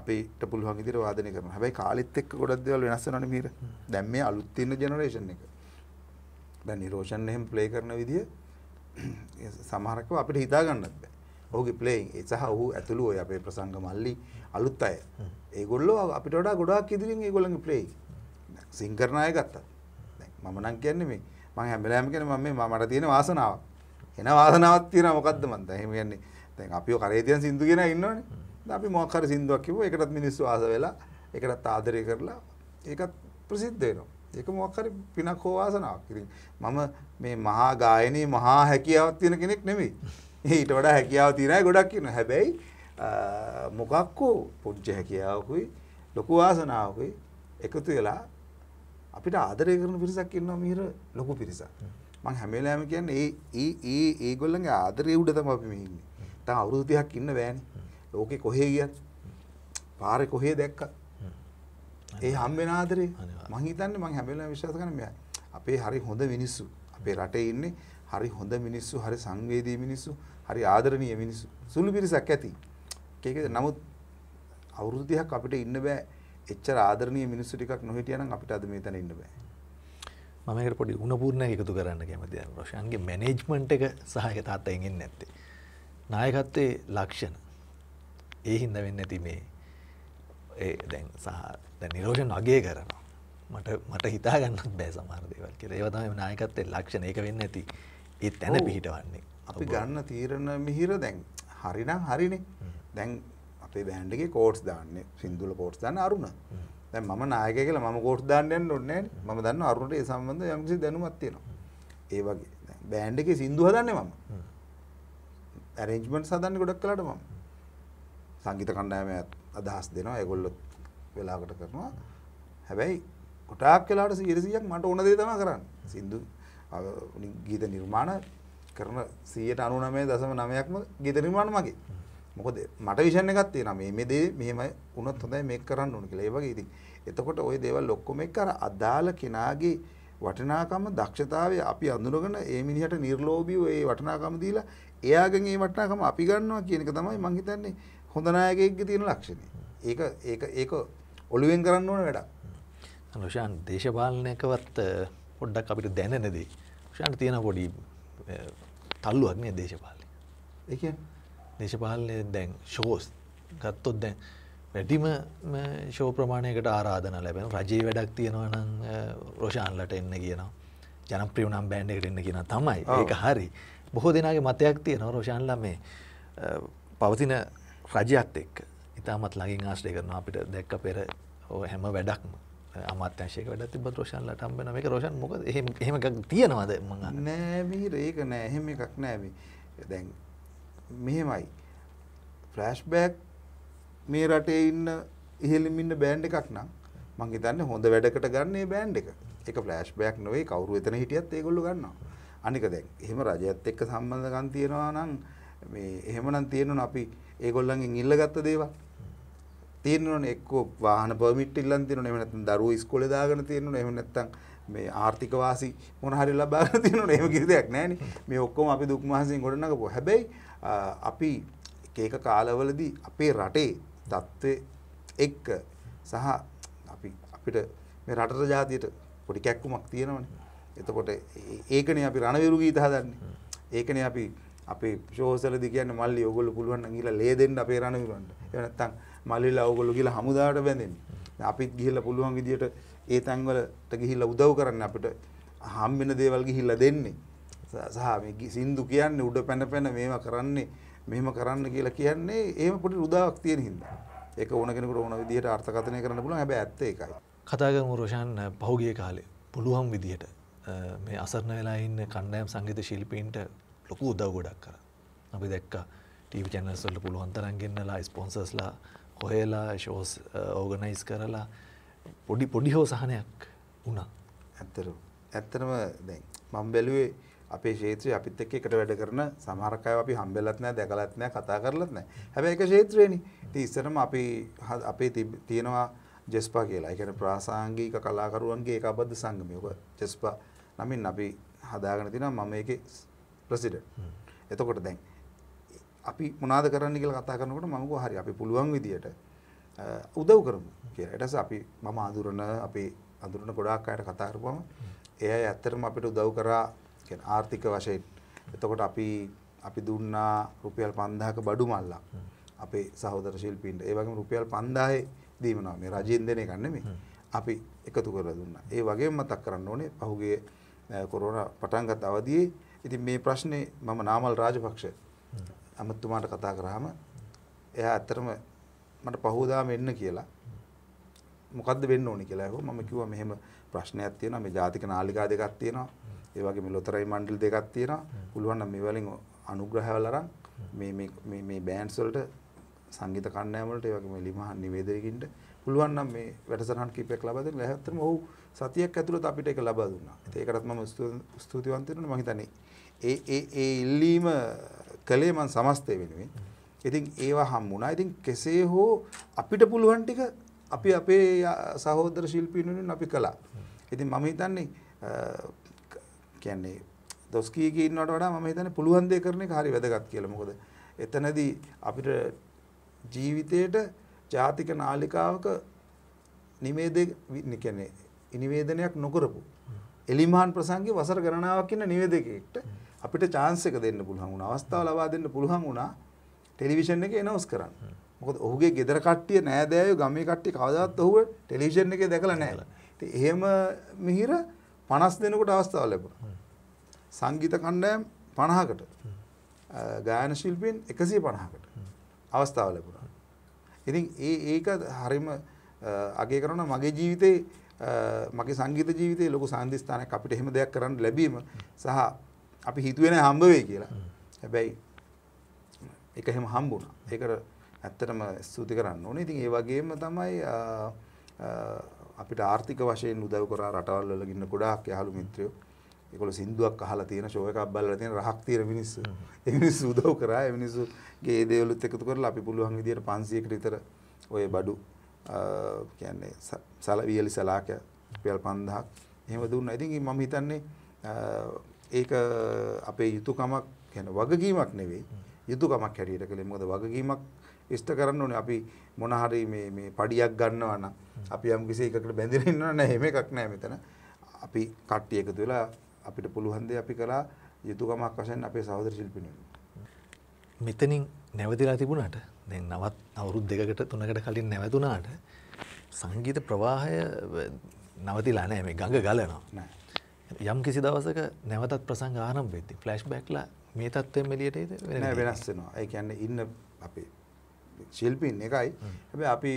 අපිට පුළුවන් විදිහට වාදනය කරනවා. හැබැයි කාලෙත් එක්ක ගොඩක් දේවල් වෙනස් වෙනවනේ මීර. දැන් මේ අලුත් තියෙන ජෙනරේෂන් එක. දැන් නිරෝෂන් එහෙම ප්ලේ කරන විදිය සමහරක්ව අපිට හිතා ගන්නත් බෑ. ඔහුගේ ප්ලේයින් ඒ සහ ඔහු ඇතුළු ඔය අපේ ප්‍රසංග මල්ලි අලුත් අය. ඒගොල්ලෝ අපිට වඩා ගොඩාක් ඉදිරියෙන් ඒගොල්ලන්ගේ ප්ලේයි. සිං කරන අය ගත්තා. මම නම් කියන්නේ මේ මම හැම වෙලාවෙම කියන්නේ මම මේ මට තියෙන වාසනාව. එන වාසනාවක් තියෙනවා මොකද්ද මන් දැන් එහෙම කියන්නේ දැන් අපිව කරේ තියෙන සින්දු කියන ඉන්නවනේ. දැන් අපි මොකක් හරි සින්දුවක් කිව්වොත් ඒකටත් මිනිස්සු ආස වෙලා ඒකටත් ආදරය කරලා ඒකත් ප්‍රසිද්ධ වෙනවා. ඒක මොකක් හරි පිනක් හෝ වාසනාවක්. ඉතින් මම මේ මහා ගායනයේ මහා හැකියාවක් තියෙන කෙනෙක් නෙමෙයි. ඊට වඩා හැකියාව තියෙන අය ගොඩක් ඉන්නවා. හැබැයි මොකක් හෝ පුජ්‍ය හැකියාවකුයි ලොකු වාසනාවකුයි එකතු වෙලා අපිට ආදරය කරන පිරිසක් ඉන්නවා මිහිර ලොකු පිරිසක්. මම හැම වෙලාවෙම කියන්නේ ඒ ඒ ඒ ඒගොල්ලන්ගේ ආදරය උඩ තමයි අපි මේ ඉන්නේ. තා අවුරුදු 30ක් ඉන්න බෑනේ. ලෝකේ කොහේ ගියත් පාරේ කොහේ දැක්කත් ඒ හම් වෙන ආදරේ මම හිතන්නේ මම හැම වෙලාවෙම විශ්වාස කරන මෙයා අපේ හරි හොඳ මිනිස්සු අපේ රටේ ඉන්නේ හරි හොඳ මිනිස්සු හරි සංවේදී මිනිස්සු හරි ආදරණීය මිනිස්සු සුළු පිරිසක් ඇති. ඒකද නමුත් අවුරුදු 30ක් අපිට ඉන්න බෑ එච්චර ආදරණීය මිනිස්සු ටිකක් නොහිටියනම් අපිට අද මේ තැන ඉන්න බෑ. මම ඒකට පොඩි උණපූර්ණයක් එකතු කරන්න කැමතියි. රොෂාන්ගේ මැනේජ්මන්ට් එක සහායක තාත්තෙන් එන්නේ නැත්තේ. නායකත්වයේ ලක්ෂණ. ඒ හින්දා වෙන්නේ නැති මේ ඒ දැන් සහ දැන් නිරෝෂන් අගය කරනවා. මට මට හිතා ගන්නත් බෑ සමහර දේවල් කියලා. ඒවා තමයි නායකත්වයේ ලක්ෂණ. ඒක වෙන්නේ නැති. ඒ තැන පිහිටවන්නේ. අපි ගන්න තීරණ මිහිර දැන් හරිනම් හරිනේ. දැන් අපේ බෑන්ඩ් එකේ කෝට්ස් දාන්නේ සින්දුල කෝට්ස් දාන්නේ අරුණ. දැන් මම නායකය කියලා මම කෝට්ස් දාන්න යන්න ඕනේ නැහැ. මම දන්නවා අරුණට ඒ සම්බන්ධව යම්කිසි දැනුමක් තියෙනවා. ඒ වගේ. දැන් බෑන්ඩ් එකේ සින්දු හදන්නේ මම. ඇරේන්ජ්මන්ට්ස් හදන්නේ ගොඩක් කලකට මම. සංගීත කණ්ඩායමයත් අදහස් දෙනවා. ඒගොල්ලෝ වෙලාවකට කරනවා. හැබැයි ගොඩාක් වෙලාවට 100ක් මට ඕන දේ තමයි කරන්නේ. සින්දු ගීත නිර්මාණ කරන 199.9%ක්ම ගීත නිර්මාණ මගේ. මොකද මට විෂන් එකක් තියෙනවා මේ මේ දේ මෙහෙම වුණත් හොඳයි මේක කරන්න ඕන කියලා. ඒ වගේ ඉතින් එතකොට ওই දේවල් ඔක්කොම එක්ක අර අදාළ කෙනාගේ වටිනාකම දක්ෂතාවය අපි අඳුනගෙන ඒ මිනිහට නිර්ලෝභීව ඒ වටිනාකම දීලා එයාගෙන් ඒ වටිනාකම අපි ගන්නවා කියන එක තමයි මම හිතන්නේ හොඳ නායකයෙක්ගේ තියෙන ලක්ෂණය. ඒක ඒක ඒක ඔළුවෙන් කරන්න ඕන වැඩක්. රොෂාන් දේශපාලනයකවත් පොඩ්ඩක් අපිට දැනෙන දේ. රොෂාන්ට තියෙන පොඩි තල්ලුවක් නේ දේශපාලනේ. ඒ කියන්නේ දේශපාලනය දැන් ශෝස් ගත්තොත් දැන් වැඩිම ශෝ ප්‍රමාණයකට ආරාධන ලැබෙන රජයේ වැඩක් තියෙනවනම් රෝෂාන්ලට එන්න කියනවා ජනප්‍රියවනම් බෑන්ඩ එකට එන්න කියෙන තමයි ඒක හරි බොහෝ දෙනාගේ මතයක් තියෙන රෝෂාන්ල මේ පවතින රජයත් එක් ඉතාමත් ලඟින් ආශ්‍රය කරනවා අපිට දැක්ක පෙර හැම වැඩක්ම අමාත්‍යශයක වැඩ තිබ රෝෂන් ලටම්බ නම එක රෝෂන් මොක එහෙම එකක් තියෙනවද මඟ නෑමීර ඒක නෑ එහෙම එකක් නෑවි දැන් මෙහෙමයි ෆ්ලෑෂ්බෑක් මේ රටේ ඉන්න ඉහළින් ඉන්න බෑන්ඩ් එකක් නම් මං හිතන්නේ හොඳ වැඩකට ගන්න මේ බෑන්ඩ් එක. ඒක ෆ්ලෑෂ්බෑක් නෙවෙයි කවුරු එතන හිටියත් ඒගොල්ලෝ ගන්නවා. අනික දැන් එහෙම රජයත් එක්ක සම්බන්ධකම් තියෙනවා නම් මේ එහෙමනම් තියෙනවනේ අපි ඒගොල්ලන්ගෙන් ඉල්ලගත්ත දේවල්. තියෙනවනේ එක්කෝ වාහන පර්මිට් ඉල්ලන් තියෙනවනේ එහෙම නැත්නම් දරුවෝ ඉස්කෝලේ දාගෙන තියෙනවනේ එහෙම නැත්නම් මේ ආර්ථික වාසි මොන හරි ලබාගෙන තියෙනවනේ එහෙම කිසි දෙයක් නැහනේ. මේ ඔක්කොම අපි දුක් මහන්සියෙන් ගොඩනගපුවා. හැබැයි අපි ඒක කාලවලදී අපේ රටේ தත්ත්වය එක්ක සහ අපි අපිට මේ රටට ජාතියට පොඩි කැක්කුමක් තියෙනවනේ. එතකොට ඒකනේ අපි රණවිරු ගීත හදන්නේ. ඒකනේ අපි අපේ ෂෝස් වලදී කියන්නේ මල්ලි ඔයගොල්ලෝ පුළුවන් නම් ගිහලා ලේ දෙන්න අපේ රණවිරුන්ට. එහෙම නැත්නම් මල්ලිලා ඔයගොල්ලෝ ගිහලා හමුදාවට බැඳෙන්න. අපිත් ගිහලා පුළුවන් විදියට ඒ තැන්වලට ගිහිල්ලා උදව් කරන්න අපිට හම්බෙන දේවල් ගිහිල්ලා දෙන්නේ. සහ මේ සින්දු කියන්නේ උඩ පැන පැන මේවා කරන්නේ මෙහෙම කරන්න කියලා කියන්නේ එහෙම පොඩි රුදාවක් තියෙන හින්දා. ඒක ඕන කෙනෙකුට ඕන විදිහට අර්ථකථනය කරන්න පුළුවන්. හැබැයි ඇත්ත ඒකයි. කතා කරමු රොෂාන් පහුගිය කාලේ පුළුවන් විදිහට මේ අසරණ වෙලා ඉන්න කණ්ඩායම් සංගීත ශිල්පීන්ට ලොකු උදව් ගොඩක් කරා. අපි දැක්කා ටීවී channels වල පුළුවන් තරම් ගෙන්නලා ස්පොන්සර්ස්ලා හොයලා ෂෝස් ඕගනයිස් කරලා පොඩි පොඩි හෝ සහනයක් වුණා. ඇත්තටම ඇත්තටම දැන් මම බැලුවේ අපේ ශේත්‍රයේ අපිත් එක්ක එකට වැඩ කරන සමහර අය අපි හම්බෙලත් නැහැ දැකලත් නැහැ කතා කරලත් නැහැ. හැබැයි ඒක ශේත්‍රේනේ. ඉතින් ඉස්සරම අපි අපේ තියෙනවා ජෙස්පා කියලා. ඒ කියන්නේ ප්‍රාසංගික කලාකරුවන්ගේ ඒකාබද්ධ සංගමය. ඔක ජෙස්පා නමින් අපි හදාගෙන තිනවා මම ඒකේ ප්‍රෙසිඩන්ට්. එතකොට දැන් අපි මොනවද කරන්න කියලා කතා කරනකොට මම කිව්වා හරි අපි පුළුවන් විදියට උදව් කරමු කියලා. ඊට පස්සේ අපි මම අඳුරන අපේ අඳුරන ගොඩාක් අයට කතා කරපුවම ඒ අය ඇත්තටම අපිට උදව් කරා කියන්නේ ආර්ථික වශයෙන්. එතකොට අපි අපි දුන්නා රුපියල් 5000ක බඩු මල්ලක් අපේ සහෝදර ශිල්පීන්ට. ඒ වගේම රුපියල් 5000 දීමනවා. මේ රජෙන් දෙන එකක් නෙමෙයි. අපි එකතු කරලා දුන්නා. ඒ වගේම මතක් කරන්න ඕනේ පහුගිය කොරෝනා පටන් ගත් අවධියේ ඉතින් මේ ප්‍රශ්නේ මම නාමල් රාජපක්ෂ අමතුමාට කතා කරාම එයා ඇත්තටම මට පහුවදාම එන්න කියලා මොකද්ද වෙන්න ඕනේ කියලා ඇහුවා මම කිව්වා මෙහෙම ප්‍රශ්නයක් තියෙනවා මේ ජාතික නාලිකා දෙකක් තියෙනවා ඒ වගේම ලොතරැයි මණ්ඩල දෙකක් තියෙනවා. පුළුවන් නම් මේ වලින් අනුග්‍රහවල අරන් මේ මේ මේ බෑන්ඩ්ස් වලට සංගීත කණ්ඩායම් වලට ඒ වගේම ලිමහන් නිවේදකකින්ට පුළුවන් නම් මේ වැඩසටහන් කීපයක් ලබා දෙන්න. ඇත්තටම ඔව් සතියක් ඇතුළත අපිට ඒක ලබා දුන්නා. ඒත් ඒකටත් මම ස්තුතිවන්ත වෙනවා මම හිතන්නේ. ඒ ඒ ඒ ඉල්ලීම කලේ මම සමස්තය වෙනුවෙන්. ඉතින් ඒවා හම්බුණා. ඉතින් කෙසේ හෝ අපිට පුළුවන් ටික අපි අපේ සහෝදර ශිල්පීන් වෙනුවෙන් අපි කළා. ඉතින් මම හිතන්නේ කියන්නේ දොස්කී කියනවට වඩා මම හිතන්නේ පුළුවන් දේ කරන එක හරි වැදගත් කියලා. මොකද එතනදී අපිට ජීවිතේට ජාතික නාලිකාවක නිවේදේ කියන්නේ නිවේදනයක් නොකරපු එලිමහන් ප්‍රසංගේ වසර ගණනාවක් ඉන්න නිවේදකයෙක්ට අපිට chance එක දෙන්න පුළුවන් වුණා. අවස්ථාව ලබා දෙන්න පුළුවන් වුණා ටෙලිවිෂන් එකේ announce කරන්න. මොකද ඔහුගේ ගෙදර කට්ටිය නෑදෑයෝ ගමේ කට්ටිය කවදාවත් ඔහුව ටෙලිවිෂන් එකේ දැකලා නෑ. ඉතින් එහෙම මිහිර පනස් දෙනකොට අවස්ථාව ලැබුණ. සංගීත කණ්ඩෑම් පණහකට ගායන ශිල්පයෙන් එකසිය පණහකට අවස්ථාව ලැබුණා. ඉතින් ඒ ඒක හරිම අගේ කරන මගේ ජීවිතේ මගේ සංගීත ජීවිතේ ලොකු සන්ධිස්ථානයක් අපිට එහෙම දෙයක් කරන්න ලැබීම සහ අපි හිතුවේ නැහැ හම්බ වෙයි කියලා. හැබැයි ඒක එහෙම හම්බුණා. ඒකට ඇත්තටම ස්තුති කරන්න ඕනේ. ඉතින් ඒ වගේම තමයි අපිට ආර්ථික වශයෙන් උදව් කරා රටවල් වල ඉන්න ගොඩාක් යහළු මිත්‍රයෝ. ඒගොල්ලෝ සින්දුවක් අහලා තියෙන, ෂෝ එකක් බලලා තියෙන රහක් තියෙන මිනිස්සු. ඒ මිනිස්සු උදව් කරා. ඒ මිනිස්සුගේ ඒ දේවලුත් එකතු කරලා අපි පුළුවන් විදියට 500කට විතර ওই බඩු කියන්නේ සලවියලි සලාක රුපියල් 5000ක් එහෙම දුන්නා. ඉතින් මම හිතන්නේ ඒක අපේ යුතුයකමක් කියන වගකීමක් නෙවෙයි. යුතුයකමක් හැටියට කළේ. මොකද වගකීමක් ඉෂ්ට කරන්න ඕනේ. අපි මොන හරි මේ මේ පඩියක් ගන්නවා නම් අපි යම් කිසි එකකට බැඳිලා ඉන්නවා නෑ එහෙම එකක් නෑ මෙතන. අපි කට්ටිය එකතු වෙලා අපිට පුළුවන් දේ අපි කළා යුතුයකමක් වශයෙන් අපේ සහෝදර ශිල්පිනියන්. මෙතනින් නැවතිලා තිබුණාට දැන් නවත් අවුරුදු දෙකකට තුනකට කලින් නැවතුණාට සංගීත ප්‍රවාහය නවතිලා නෑ මේ ගඟ ගලනවා. යම් කිසි දවසක නැවතත් ප්‍රසංග ආරම්භ වෙද්දී ෆ්ලෑෂ්බැක්ලා මේ තත්ත්වයෙන් එළියට එයිද? නෑ වෙනස් වෙනවා. ඒ කියන්නේ ඉන්න අපේ ශිල්පීන් එකයි හැබැයි අපි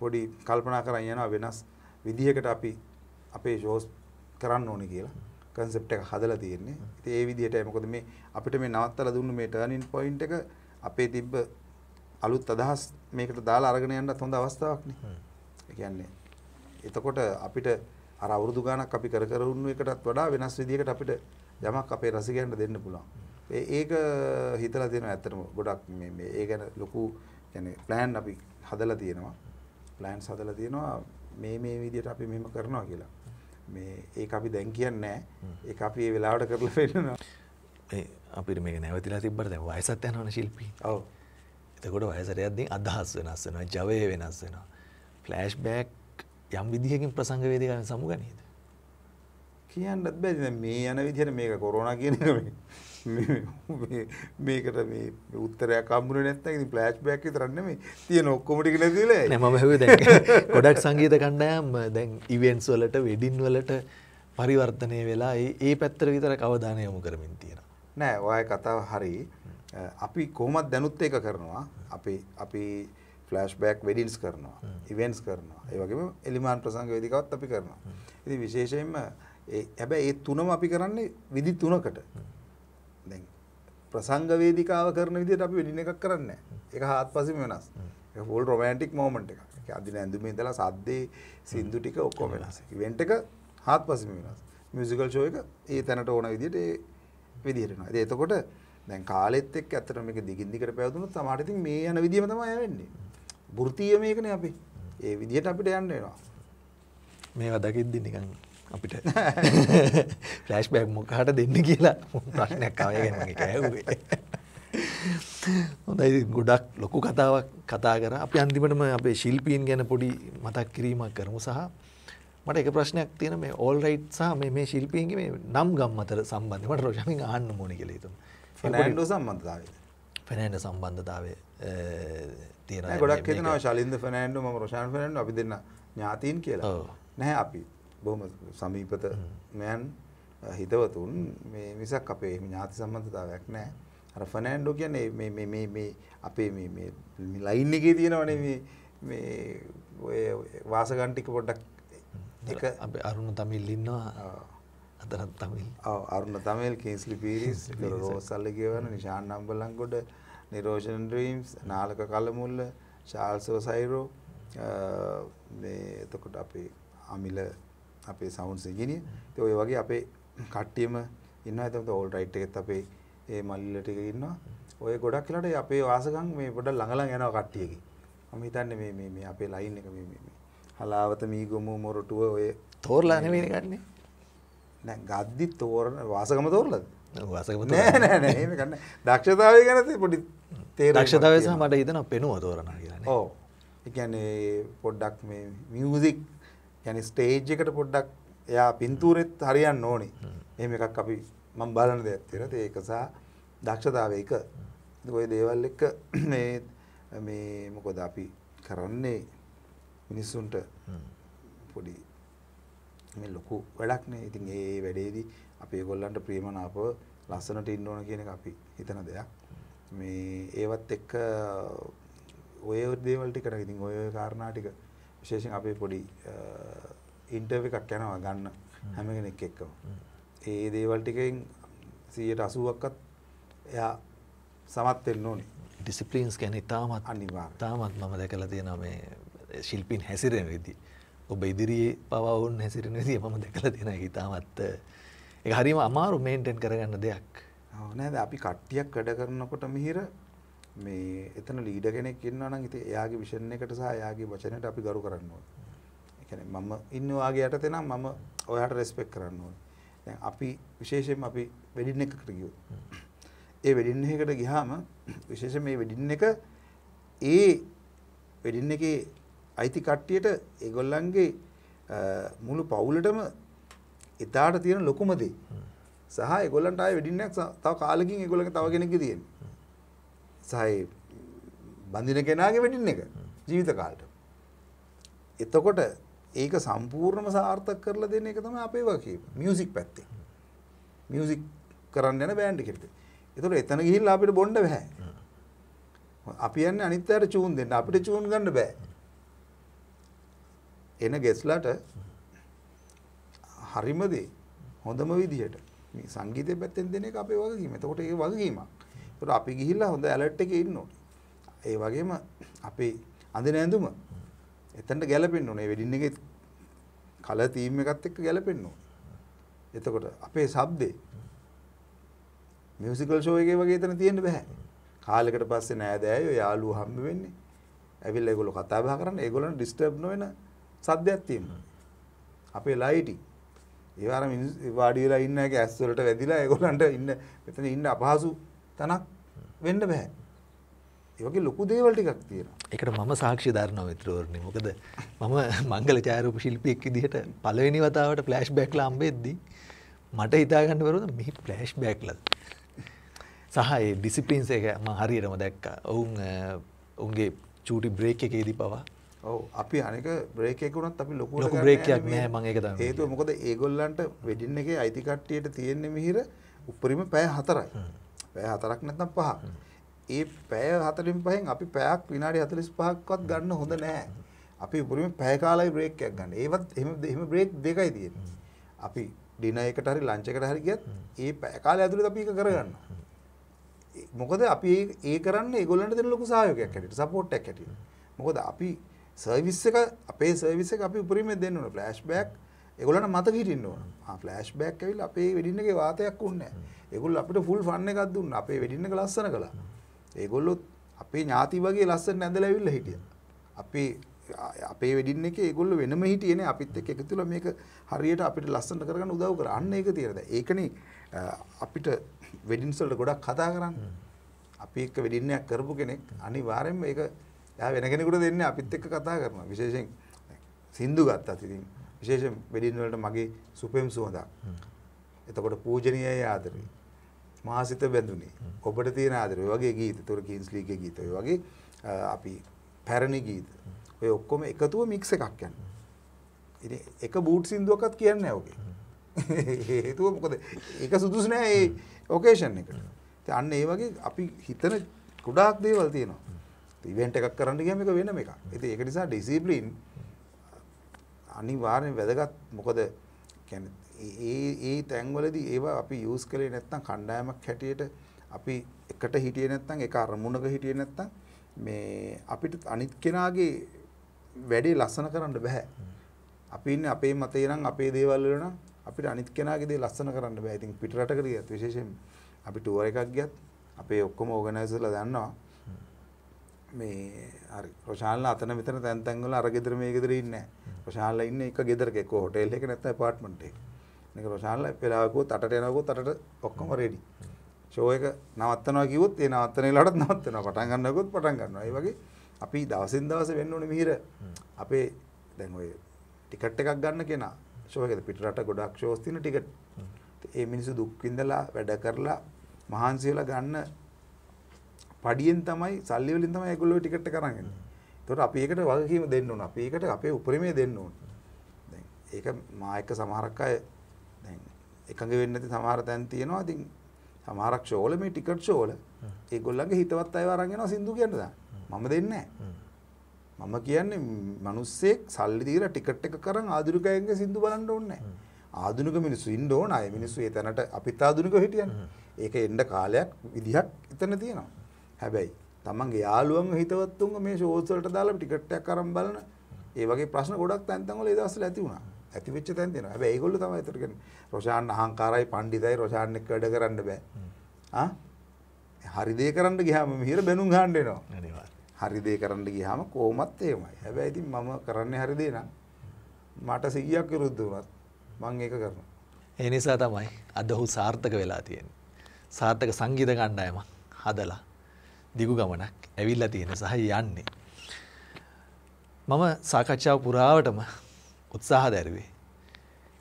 පොඩි කල්පනා කරන් යනවා වෙනස් විදිහකට අපි අපේ ෂෝස් කරන්න ඕනේ කියලා කන්සෙප්ට් එක හදලා තියෙන්නේ. ඉතින් ඒ විදිහටයි මොකද මේ අපිට මේ නවත්තලා දුන්න මේ ටර්නින් පොයින්ට් එක අපේ තිබ්බ අලුත් අදහස් මේකට දාලා අරගෙන යන්නත් හොඳ අවස්ථාවක් නේ. ඒ කියන්නේ එතකොට අපිට අර අවුරුදු ගාණක් අපි කර කර වුණු එකටත් වඩා වෙනස් විදිහකට අපිට යමක් අපේ රසිකයන්ට දෙන්න පුළුවන්. ඒ ඒක හිතලා තියෙනවා ඇත්තටම ගොඩක් මේ මේ ඒ ගැන ලොකු يعني plan අපි හදලා තියෙනවා. plans හදලා තියෙනවා මේ මේ විදිහට අපි මෙහෙම කරනවා කියලා. මේ ඒක අපි දැන් කියන්නේ නැහැ. ඒක අපි ඒ වෙලාවට කරලා පෙන්නනවා. මේ අපිට මේක නැවතිලා තිබ්බට දැන් වයසත් යනවනේ ශිල්පී. ඔව්. එතකොට වයසට යද්දී අදහස් වෙනස් වෙනවා, ජවය වෙනස් වෙනවා. ෆ්ලෑෂ්බෑක් යම් විදිහකින් ප්‍රසංග වේදිකාවෙන් සමුගනේද? කියන්නත් බැරි දැන් මේ යන විදිහට මේක කොරෝනා කියන එක මේ මේකට මේ උත්තරයක් අම්බුනේ නැත්නම් ඉතින් ෆ්ලෑෂ්බෑක් විතරක් නෙමෙයි තියෙන ඔක්කොම ටික නැතිලා නෑ මම හෙව්වේ දැන් ගොඩක් සංගීත කණ්ඩායම් දැන් ඉවෙන්ට්ස් වලට වෙඩින් වලට පරිවර්තනය වෙලා ඒ පැත්තර විතරක් අවධානය යොමු කරමින් තියෙනවා නෑ ඔය කතාව හරි අපි කොහොමත් දැනුත් ඒක කරනවා අපි අපි ෆලෑස්්බෑක් වැඩින්ස් කරනවා ඉවෙන්ස් කරනවා ඒවගේම එලිමාන් ප්‍රසංග වෙදිකවත් අපි කරනවා. ඉති විශේෂයෙන්ම හැබැ ඒ තුනම අපි කරන්නේ විදි තුනකට ප්‍රසංග වේදිකාව කරන විදිහට අපි වෙනින් එකක් කරන්නේ නැහැ. ඒක හාත්පසින්ම වෙනස්. ඒක ෆුල් රොමැන්ටික් මොමන්ට් එකක්. ඒක අදින ඇඳුමේ ඉඳලා සද්දේ සින්දු ටික ඔක්කොම වෙනස්. ඉවෙන්ට් එක හාත්පසින්ම වෙනස්. මියුසිකල් ෂෝ එක ඒ තැනට ඕන විදිහට ඒ විදිහට යනවා. ඉතින් එතකොට දැන් කාලෙත් එක්ක ඇත්තට මේක දිගින් දිගට පැවතුනොත් සමහරට ඉතින් මේ යන විදිහම තමයි වෙන්නේ. වෘත්තීය මේකනේ අපි. ඒ විදිහට අපිට යන්න වෙනවා. මේවා දකිද්දි නිකන් අපිට ෆ්ලෑෂ් බැක් මොකහට දෙන්න කියලා ප්‍රශ්නයක්කාවයගෙනගේ කෑවේ හොඳයි ගොඩක් ලොකු කතාවක් කතා කර අපි අන්තිමටම අපේ ශිල්පීන් ගැන පොඩි මතක් කිරීමක් කරමු සහ මට එක ප්‍රශ්නයක් තියෙන මේ ඕල් රයිට් සහ මේ මේ ශිල්පීන්ගේ මේ නම් ගම් අතර සම්බන්ධ මට රෝෂමින් ආන්න මොන කියලා හිතමු ෆෙනෑන්ඩෝ සම්බන්ධතාවය ෆෙනෑන්ඩෝ සම්බන්ධතාවය තියෙනවා ගොඩක් හිතනවා ශලින්ද ෆෙනෑන්ඩෝ මම රෝෂාන් ෆෙනෑන්ඩෝ අපි දෙන්න ඥාතීන් කියලා නැහැ අපි බොහොම සමීපත මයන් හිතවතුන් මේ මිසක් අපේ ඥාති සම්බන්ධතාවයක් නැහැ. අර ෆර්නෑන්ඩෝ කියන්නේ මේ මේ මේ මේ අපේ මේ මේ ලයින් එකේ තියෙනවනේ මේ මේ ඔය වාසගන් ටික පොඩ්ඩක් එක අපේ අරුණ තමිල් ඉන්නවා. අතරත් තමිල්. ඔව් අරුණ තමිල් කේස්ලි පීරිස් රෝසල් කියවන Nishan Nambalangoda Niroshan Dreams Nalaka Kalamulla Charles Osairo මේ එතකොට අපේ අමිල අපේ සවුන්ඩ්ස් ඉංජිනේර්. ඉතින් ඔය වගේ අපේ කට්ටියම ඉන්නවා. එතකොට ඕල් රයිට් එකෙත් අපේ ඒ මල්ලිලා ටික ඉන්නවා. ඔය ගොඩක් වෙලාට අපේ වාසගම් මේ පොඩ්ඩක් ළඟ ළඟ යනවා කට්ටියගේ. මම හිතන්නේ මේ මේ මේ අපේ ලයින් එක මේ මේ හලාවත මීගොමු මොරටුව ඔය තෝරලා නෙමෙයිනේ ගන්නෙ. නෑ ගද්දි තෝරන වාසගම තෝරලාද? වාසගම නෑ නෑ නෑ එහෙම ගන්න. දක්ෂතාවය ගැන පොඩි තේරෙන්නේ. දක්ෂතාවය සහ මට හිතෙනවා පෙනුම තෝරනවා කියලා නේ. ඔව්. ඒ කියන්නේ පොඩ්ඩක් මේ මියුසික් يعني ස්ටේජ් එකට පොඩ්ඩක් එයා පින්තූරෙත් හරියන්න ඕනේ. එහෙම එකක් අපි මම බලන දෙයක් තියෙනවා. ඒක සහ දක්ෂතාවය එක. ඔය දේවල් එක්ක මේ මේ මොකද අපි කරන්නේ මිනිස්සුන්ට පොඩි මේ ලොකු වැඩක් නේ. ඉතින් ඒ වැඩේදී අපි ඒගොල්ලන්ට ප්‍රියමනාපව ලස්සනට ඉන්න ඕන කියන එක අපි හිතන දෙයක්. මේ ඒවත් එක්ක ඔය දේවල් ටික නේද? ඉතින් ඔය ඔය කාරණා ටික විශේෂයෙන් අපේ පොඩි ඉන්ටර්වයු එකක් යනවා ගන්න හැම කෙනෙක් එක්කම. ඒ දේවල් ටිකෙන් 80%ක්වත් එයා සමත් වෙන්න ඕනේ. ඩිසිප්ලින්ස් කියන්නේ තාමත් අනිවාර්යයි. තාමත් මම දැකලා තියෙනවා මේ ශිල්පීන් හැසිරෙන විදි. ඔබ ඉදිරියේ පවා වුන් හැසිරෙන විදිය මම දැකලා තියෙනවා ඒක තාමත් ඒක හරිම අමාරු මේන්ටේන් කරගන්න දෙයක්. ඔව් නේද අපි කට්ටියක් වැඩ කරනකොට මිහිර මේ එතන ලීඩ කෙනෙක් ඉන්නවා නම් ඉතින් එයාගේ විෂන් එකට සහ එයාගේ වචනයට අපි ගරු කරන්න ඕනේ. ඒ කියන්නේ මම ඉන්නේ ඔයාගේ යටතේ නම් මම ඔයාට රෙස්පෙක්ට් කරන්න ඕනේ. දැන් අපි විශේෂයෙන්ම අපි වෙඩින් එකකට ගියොත් ඒ වෙඩින් එකකට ගියාම විශේෂයෙන් මේ වෙඩින් එක ඒ වෙඩින් එකේ අයිති කට්ටියට ඒගොල්ලන්ගේ මුළු පවුලටම එදාට තියෙන ලොකුම දේ. සහ ඒගොල්ලන්ට ආයේ වෙඩින් එකක් තව කාලෙකින් ඒගොල්ලන්ගේ තව කෙනෙක්ගේ තියෙනවා. සහ බඳින කෙනාගේ වෙඩින් එක ජීවිත කාලට. එතකොට ඒක සම්පූර්ණම සාර්ථක කරලා දෙන එක තමයි අපේ වකීම. මියුසික් පැත්තේ. මියුසික් කරන්න යන බෑන්ඩ් එකට. ඒතකොට එතන ගිහිල්ලා අපිට බොන්න බෑ. අපි යන්නේ අනිත් අයට චූන් දෙන්න. අපිට චූන් ගන්න බෑ. එන ගෙස්ලට හරිම දේ හොඳම විදිහට මේ සංගීතය පැත්තෙන් දෙන එක අපේ වගකීම. එතකොට ඒ වගකීමක්. ඒකට අපි ගිහිල්ලා හොඳ ඇලර්ට් එකේ ඉන්න ඕනේ. ඒ වගේම අපේ අඳින ඇඳුම එතනට ගැලපෙන්න ඕනේ. වෙඩින් එකේ කලර් තීම් එකත් එක්ක ගැලපෙන්න ඕනේ. එතකොට අපේ ශබ්දේ මියුසිකල් ෂෝ එකේ වගේ එතන තියෙන්න බෑ. කාලයකට පස්සේ නෑදෑයෝ යාළුවෝ හම්බ වෙන්නේ. ඇවිල්ලා ඒගොල්ලෝ කතා බහ කරන්න ඒගොල්ලන් ඩිස්ටර්බ් නොවන සද්දයක් තියෙනවා. අපේ ලයිටි. ඒ වගේ වාඩි වෙලා ඉන්න එක ඇස් වලට වැදිලා ඒගොල්ලන්ට ඉන්න මෙතන ඉන්න අපහසු තනක් වෙන්න බැහැ. ඒවගේ ලොකු දේවල් ටිකක් තියෙනවා. ඒකට මම සාක්ෂි දරනවා මිත්‍රවරුනි. මොකද මම මංගල ඡායාරූප ශිල්පියෙක් විදිහට පළවෙනි වතාවට ෆ්ලෑෂ්බැක්ලා හම්බෙද්දී මට හිතා ගන්න බැරුණා මේ ෆ්ලෑෂ්බැක්ලාද. සහ ඒ ඩිසිප්ලින්ස් එක මම හරියටම දැක්කා. ඔවුන් ඔවුන්ගේ චූටි බ්‍රේක් එකේදී පවා ඔව් අපි අනික බ්‍රේක් එකක් වුණත් අපි ලොකු ලොකු බ්‍රේක් එකක් නැහැ මම ඒක තමයි. හේතුව මොකද ඒගොල්ලන්ට වෙඩින් එකේ අයිති කට්ටියට තියෙන්නේ මිහිර උපරිම පැය 4යි. පැය හතරක් නැත්නම් පහක්. ඒ පැය 45න් අපි පැයක් විනාඩි 45ක්වත් ගන්න හොඳ නෑ. අපි උපරිම පැය කාලයි බ්‍රේක් එකක් ගන්න. ඒවත් එහෙම එහෙම බ්‍රේක් දෙකයි තියෙන්නේ. අපි ඩිනර් එකට හරි ලන්ච් එකට හරි ගියත් ඒ පැය කාලය ඇතුළත අපි ඒක කරගන්නවා. මොකද අපි ඒ කරන්නේ ඒගොල්ලන්ට දෙන ලොකු සහයෝගයක් හැටියට සපෝට් එකක් හැටියට. මොකද අපි සර්විස් එක අපේ සර්විස් එක අපි උපරිමයෙන් දෙන්න ඕන. ෆ්ලෑෂ් බෑක් ඒගොල්ලන්ට මතක හිටින්න ඕන. ආ ෆ්ලෑෂ් බෑක් ඇවිල්ලා අපේ වෙඩින් එකේ වාතයක් උන්නේ නැහැ. ඒගොල්ලෝ අපිට ෆුල් ෆන් එකක් දුන්නා. අපේ වෙඩින් එක ලස්සන කළා. ඒගොල්ලොත් අපේ ඥාති වගේ ලස්සන ඇඳලා ඇවිල්ලා හිටියා. අපේ අපේ වෙඩින් එකේ ඒගොල්ලෝ වෙනම හිටියේ නේ අපිත් එක්ක එකතු වෙලා මේක හරියට අපිට ලස්සන කරගන්න උදව් කරා. අන්න ඒක තියෙනවා. ඒකනේ අපිට වෙඩින්ස් වලට ගොඩක් කතා කරන්නේ. අපි එක්ක වෙඩින් එකක් කරපු කෙනෙක් අනිවාර්යයෙන්ම ඒක එයා වෙන කෙනෙකුට දෙන්නේ අපිත් එක්ක කතා කරනවා. විශේෂයෙන් සින්දු ගත්තත් ඉතින් විශේෂ වෙඩින් වලට මගේ සුපෙම් සුවඳක් එතකොට පූජනීය ආදරේ මාසිත බැඳුනේ ඔබට තියෙන ආදරේ වගේ ගීත තුර කින්ස්ලීගේ ගීත ඔය වගේ අපි පැරණි ගීත ඔය ඔක්කොම එකතුව මික්ස් එකක් යනවා ඉතින් එක බූට් සින්දුවක්වත් කියන්නේ නැහැ ඔගේ හේතුව මොකද ඒක සුදුසු නෑ ඒ ඔකේෂන් එකට ඉතින් අන්න ඒ වගේ අපි හිතන ගොඩාක් දේවල් තියෙනවා ඉවෙන්ට් එකක් කරන්න ගියම එක වෙනම එකක් ඉතින් ඒක නිසා ඩිසිප්ලින් අනිවාර්යෙන් වැදගත් මොකද කියන්නේ ඒ ඒ තැන්වලදී ඒවා අපි යූස් කළේ නැත්නම් කණ්ඩායමක් හැටියට අපි එකට හිටියේ නැත්නම් එක අරමුණක හිටියේ නැත්නම් මේ අපිට අනිත් කෙනාගේ වැඩේ ලස්සන කරන්න බෑ. අපි ඉන්නේ අපේ මතේ නම් අපේ දේවල් වල නම් අපිට අනිත් කෙනාගේ දේ ලස්සන කරන්න බෑ. ඉතින් පිටරටකට ගියත් විශේෂයෙන් අපි ටුවර් එකක් ගියත් අපේ ඔක්කොම ඕගනයිසර්ලා දන්නවා. මේ හරි රොෂාන්ලා අතන මෙතන තැන් තැන් වල අර ගෙදර මේ ගෙදර ඉන්නේ නැහැ. රොෂාන්ලා ඉන්නේ එක ගෙදරක එක්ක හොටෙල් එකක නැත්නම් ඇපාර්ට්මන්ට් එකක. මේක රොෂාන්ලා වෙලාවකෝ තටට යනකොට තටට ඔක්කොම රෙඩි. ෂෝ එක නවත්තනවා කිව්වොත් ඒ නවත්තන වෙලාවටත් නවත්තනවා. පටන් ගන්නකොත් පටන් ගන්නවා. ඒ වගේ අපි දවසින් දවස වෙන්න ඕනේ මිහිර. අපේ දැන් ඔය ටිකට් එකක් ගන්න කෙනා ෂෝ එකද පිටරට ගොඩක් ෂෝස් තියෙන ටිකට්. ඒ මිනිස්සු දුක් විඳලා වැඩ කරලා මහන්සි වෙලා ගන්න පඩියෙන් තමයි සල්ලි වලින් තමයි ඒගොල්ලෝ ටිකට් එක කරන් යන්නේ. එතකොට අපි ඒකට වගකීම දෙන්න ඕන. අපි ඒකට අපේ උපරිමය දෙන්න ඕන. දැන් ඒක මා එක්ක සමහරක් අය දැන් එකඟ වෙන්නේ නැති සමහර තැන් තියෙනවා. ඉතින් සමහරක් ෂෝල මේ ටිකට් ෂෝල ඒගොල්ලන්ගේ හිතවත් අයව අරන් යනවා සින්දු කියන්න දාන්න. මම දෙන්නේ මම කියන්නේ මිනිස්සෙක් සල්ලි දීලා ටිකට් එක කරන් ආධුනිකයන්ගේ සින්දු බලන්න ඕනේ ආධුනික මිනිස්සු ඉන්න ඕන අය මිනිස්සු ඒ තැනට අපිත් ආධුනිකව හිටියන්නේ. ඒක එන්න කාලයක් විදිහක් එතන තියෙනවා. හැබැයි තමන්ගේ යාළුවන්ව හිතවත්තුන්ව මේ ෂෝස් වලට දාලා ටිකට් එකක් අරන් බලන ඒ වගේ ප්‍රශ්න ගොඩක් තැන් තැන් වල ඒ දවස්වල ඇති වුණා. ඇති වෙච්ච තැන් තියෙනවා. හැබැයි ඒගොල්ලෝ තමයි ඒතර කියන්නේ රොෂාන් අහංකාරයි පණ්ඩිතයි රොෂාන් එක්ක වැඩ කරන්න බෑ. ආ හරි දේ කරන්න ගියාම මිහිර බැනුම් ගහන්න එනවා. අනිවාර්යයෙන්. හරි දේ කරන්න ගියාම කොහොමත් එහෙමයි. හැබැයි ඉතින් මම කරන්නේ හරි දේ නම් මට 100ක් විරුද්ධ වුණත් මම ඒක කරනවා. ඒ නිසා තමයි අද ඔහු සාර්ථක වෙලා තියෙන්නේ. සාර්ථක සංගීත කණ්ඩායමක් හදලා දිගු ගමනක් ඇවිල්ලා තියෙන සහ යන්නේ. මම සාකච්ඡාව පුරාවටම උත්සාහ දැරුවේ.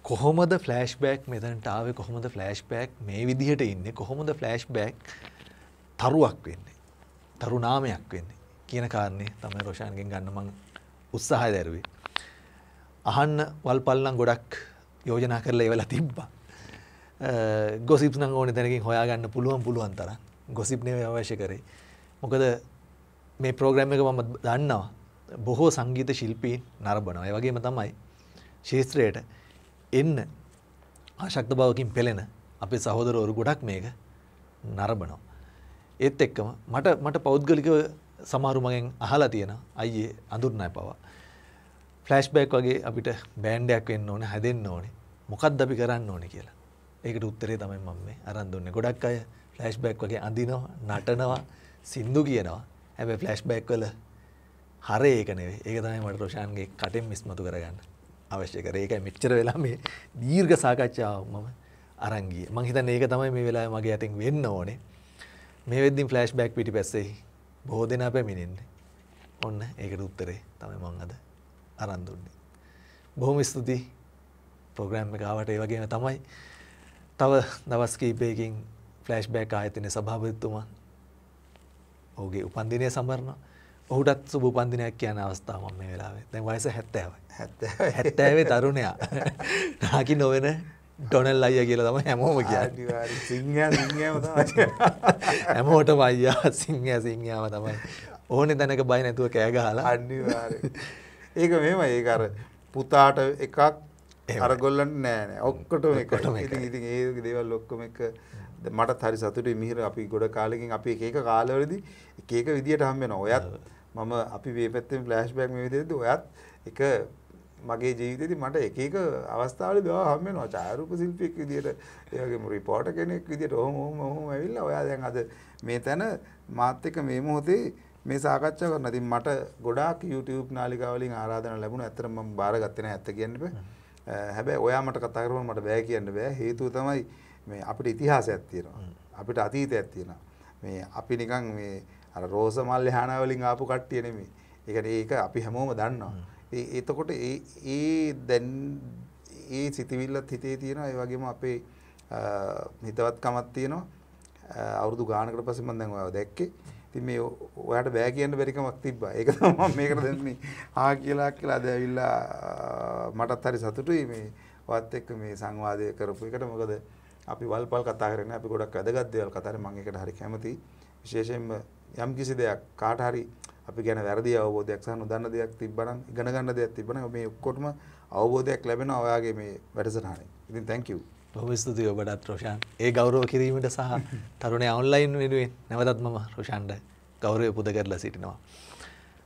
කොහොමද ෆලෑෂ් බෑක් මෙතැනට ආවේ කොහොමද ෆලෑෂ් බෑක් මේ විදිහට ඉන්නේ කොහොමද ෆලෑෂ් බෑක් තරුවක් වෙන්නේ. තරුනාමයක් වෙන්නේ කියන කාරණය තමයි රෝෂාන්ගෙන් ගන්න මං උත්සාහය දැරුවේ. අහන්න වල්පල්ලම් ගොඩක් යෝජනා කරලා ඒවලා තිබ්බා. ගොසිප් නං ඕන තැනකින් හොයාගන්න පුළුවන් පුළුවන් තරම් ගොසිප් නේ අවශ්‍ය කරේ. මොකද මේ ප්‍රෝග්‍රම් එක මම දන්නවා බොහෝ සංගීත ශිල්පීන් නරඹනවා. ඒ වගේම තමයි ශාස්ත්‍රයට එන්න ආශක්ත බවකින් පෙළෙන අපේ සහෝදරවරු ගොඩක් මේක නරඹනවා. ඒත් එක්කම මට මට පෞද්ගලිකව සමහරු මගෙන් අහලා තියෙනවා අයියේ අඳුරනයි පවා. ෆ්ලෑෂ්බැක් වගේ අපිට බෑන්ඩ් එකක් වෙන්න ඕනේ, හැදෙන්න ඕනේ. මොකක්ද අපි කරන්න ඕනේ කියලා. ඒකට උත්තරේ තමයි මම මේ අරන් දුන්නේ. ගොඩක් අය ෆ්ලෑෂ්බැක් වගේ අඳිනවා, නටනවා. සින්දු කියනවා හැබැයි ෆ්ලෑෂ්බැක් වල හරේ ඒක නෙවෙයි. ඒක තමයි මට රොෂාන්ගේ කටෙන් මිස්මතු කරගන්න අවශ්‍ය කරේ. ඒකයි මෙච්චර වෙලා මේ දීර්ඝ සාකච්ඡාව මම අරන් ගියේ. මං හිතන්නේ ඒක තමයි මේ වෙලාවේ මගේ අතින් වෙන්න ඕනේ. මේ වෙද්දී ෆ්ලෑෂ්බැක් පිටිපස්සේ බොහෝ දෙනා පැමිණෙන්නේ. ඔන්න ඒකට උත්තරේ තමයි මං අද අරන් දුන්නේ. බොහොම ස්තුතියි පෝග්‍රෑම් එකවට ඒ වගේම තමයි තව දවස් කීපයකින් ෆ්ලෑෂ් බෑක් ආයතනය සභාපතිතුමා ඔහුගේ උපන්දිනය සමරනවා ඔහුටත් සුබ උපන්දිනයක් කියන අවස්ථාව මම මේ වෙලාවේ. දැන් වයස 70යි. 70 තරුණයා. නාකි නොවන ඩොනල් අයියා කියලා තමයි හැමෝම කියන්නේ. සිංහයා සිංහයාම තමයි. හැමෝටම අයියා සිංහයා සිංහයාම තමයි. ඕනේ දැනක බය නැතුව කෑ ගහලා. අනිවාර්යෙන්. ඒක මෙහෙමයි ඒක අර පුතාට එකක් අර ගොල්ලන්ට නෑ නෑ. ඔක්කොටම එකට. ඉතින් ඉතින් ඒ දේවල් ඔක්කොම එක මටත් හරි සතුටුයි මිහිර අපි ගොඩ කාලෙකින් අපි එක එක කාලවලදී එක එක විදියට හම් වෙනවා. ඔයත් මම අපි මේ පැත්තෙන් ෆ්ලෑෂ්බැක් මේ විදිහට ඔයත් එක මගේ ජීවිතේදී මට එක එක අවස්ථාවල දේවල් හම් වෙනවා. ඡායාරූප ශිල්පියෙක් විදියට ඒ වගේම රිපෝටර් කෙනෙක් විදියට ඔහොම ඔහොම ඔහොම ඇවිල්ලා ඔයා දැන් අද මේ තැන මාත් එක්ක මේ මොහොතේ මේ සාකච්ඡා කරනවා. ඉතින් මට ගොඩාක් YouTube නාලිකා වලින් ආරාධනා ලැබුණා. ඇත්තටම මම බාරගත්තේ නැහැ ඇත්ත කියන්න බෑ. හැබැයි ඔයා මට කතා කරපුවම මට බෑ කියන්න බෑ. හේතුව තමයි මේ අපිට ඉතිහාසයක් තියෙනවා. අපිට අතීතයක් තියෙනවා. මේ අපි නිකන් මේ අර රෝස මල් යහනා වලින් ආපු කට්ටිය නෙමෙයි. ඒ කියන්නේ ඒක අපි හැමෝම දන්නවා. ඒ එතකොට ඒ ඒ දැන් ඒ සිතවිල්ලත් හිතේ තියෙනවා. ඒ වගේම අපේ හිතවත්කමක් තියෙනවා. අවුරුදු ගානකට පස්සේ මම දැන් ඔයාව දැක්කේ. ඉතින් මේ ඔයාට බෑ කියන්න බැරි කමක් තිබ්බා. ඒක තමයි මම මේකට දැන් මේ ආ කියලා කියලා අද ඇවිල්ලා මටත් හරි සතුටුයි මේ ඔයත් එක්ක මේ සංවාදය කරපු එකට. මොකද අපි වල්පල් කතා කරන්නේ අපි ගොඩක් වැදගත් දේවල් කතා කරන්නේ මම ඒකට හරි කැමතියි විශේෂයෙන්ම යම් කිසි දෙයක් කාට හරි අපි ගැන වැරදි අවබෝධයක් සහ නොදන්න දෙයක් තිබ්බනම් ඉගෙන ගන්න දෙයක් තිබ්බනම් මේ ඔක්කොටම අවබෝධයක් ලැබෙනවා ඔයාගේ මේ වැඩසටහනේ ඉතින් thank you බොහොම ස්තුතියි ඔබටත් රොෂාන් ඒ ගෞරව කිරීමට සහ තරුණයා ඔන්ලයින් වෙනුවෙන් නැවතත් මම රොෂාන්ට ගෞරවය පුද කරලා සිටිනවා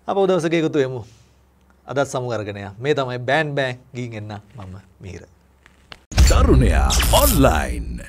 අප දවසක එකතු වෙමු අදත් සමුගර්ගනය මේ තමයි බෑන් බෑන් ගීන් එන්න මම මීර තරුණයා ඔන්ලයින්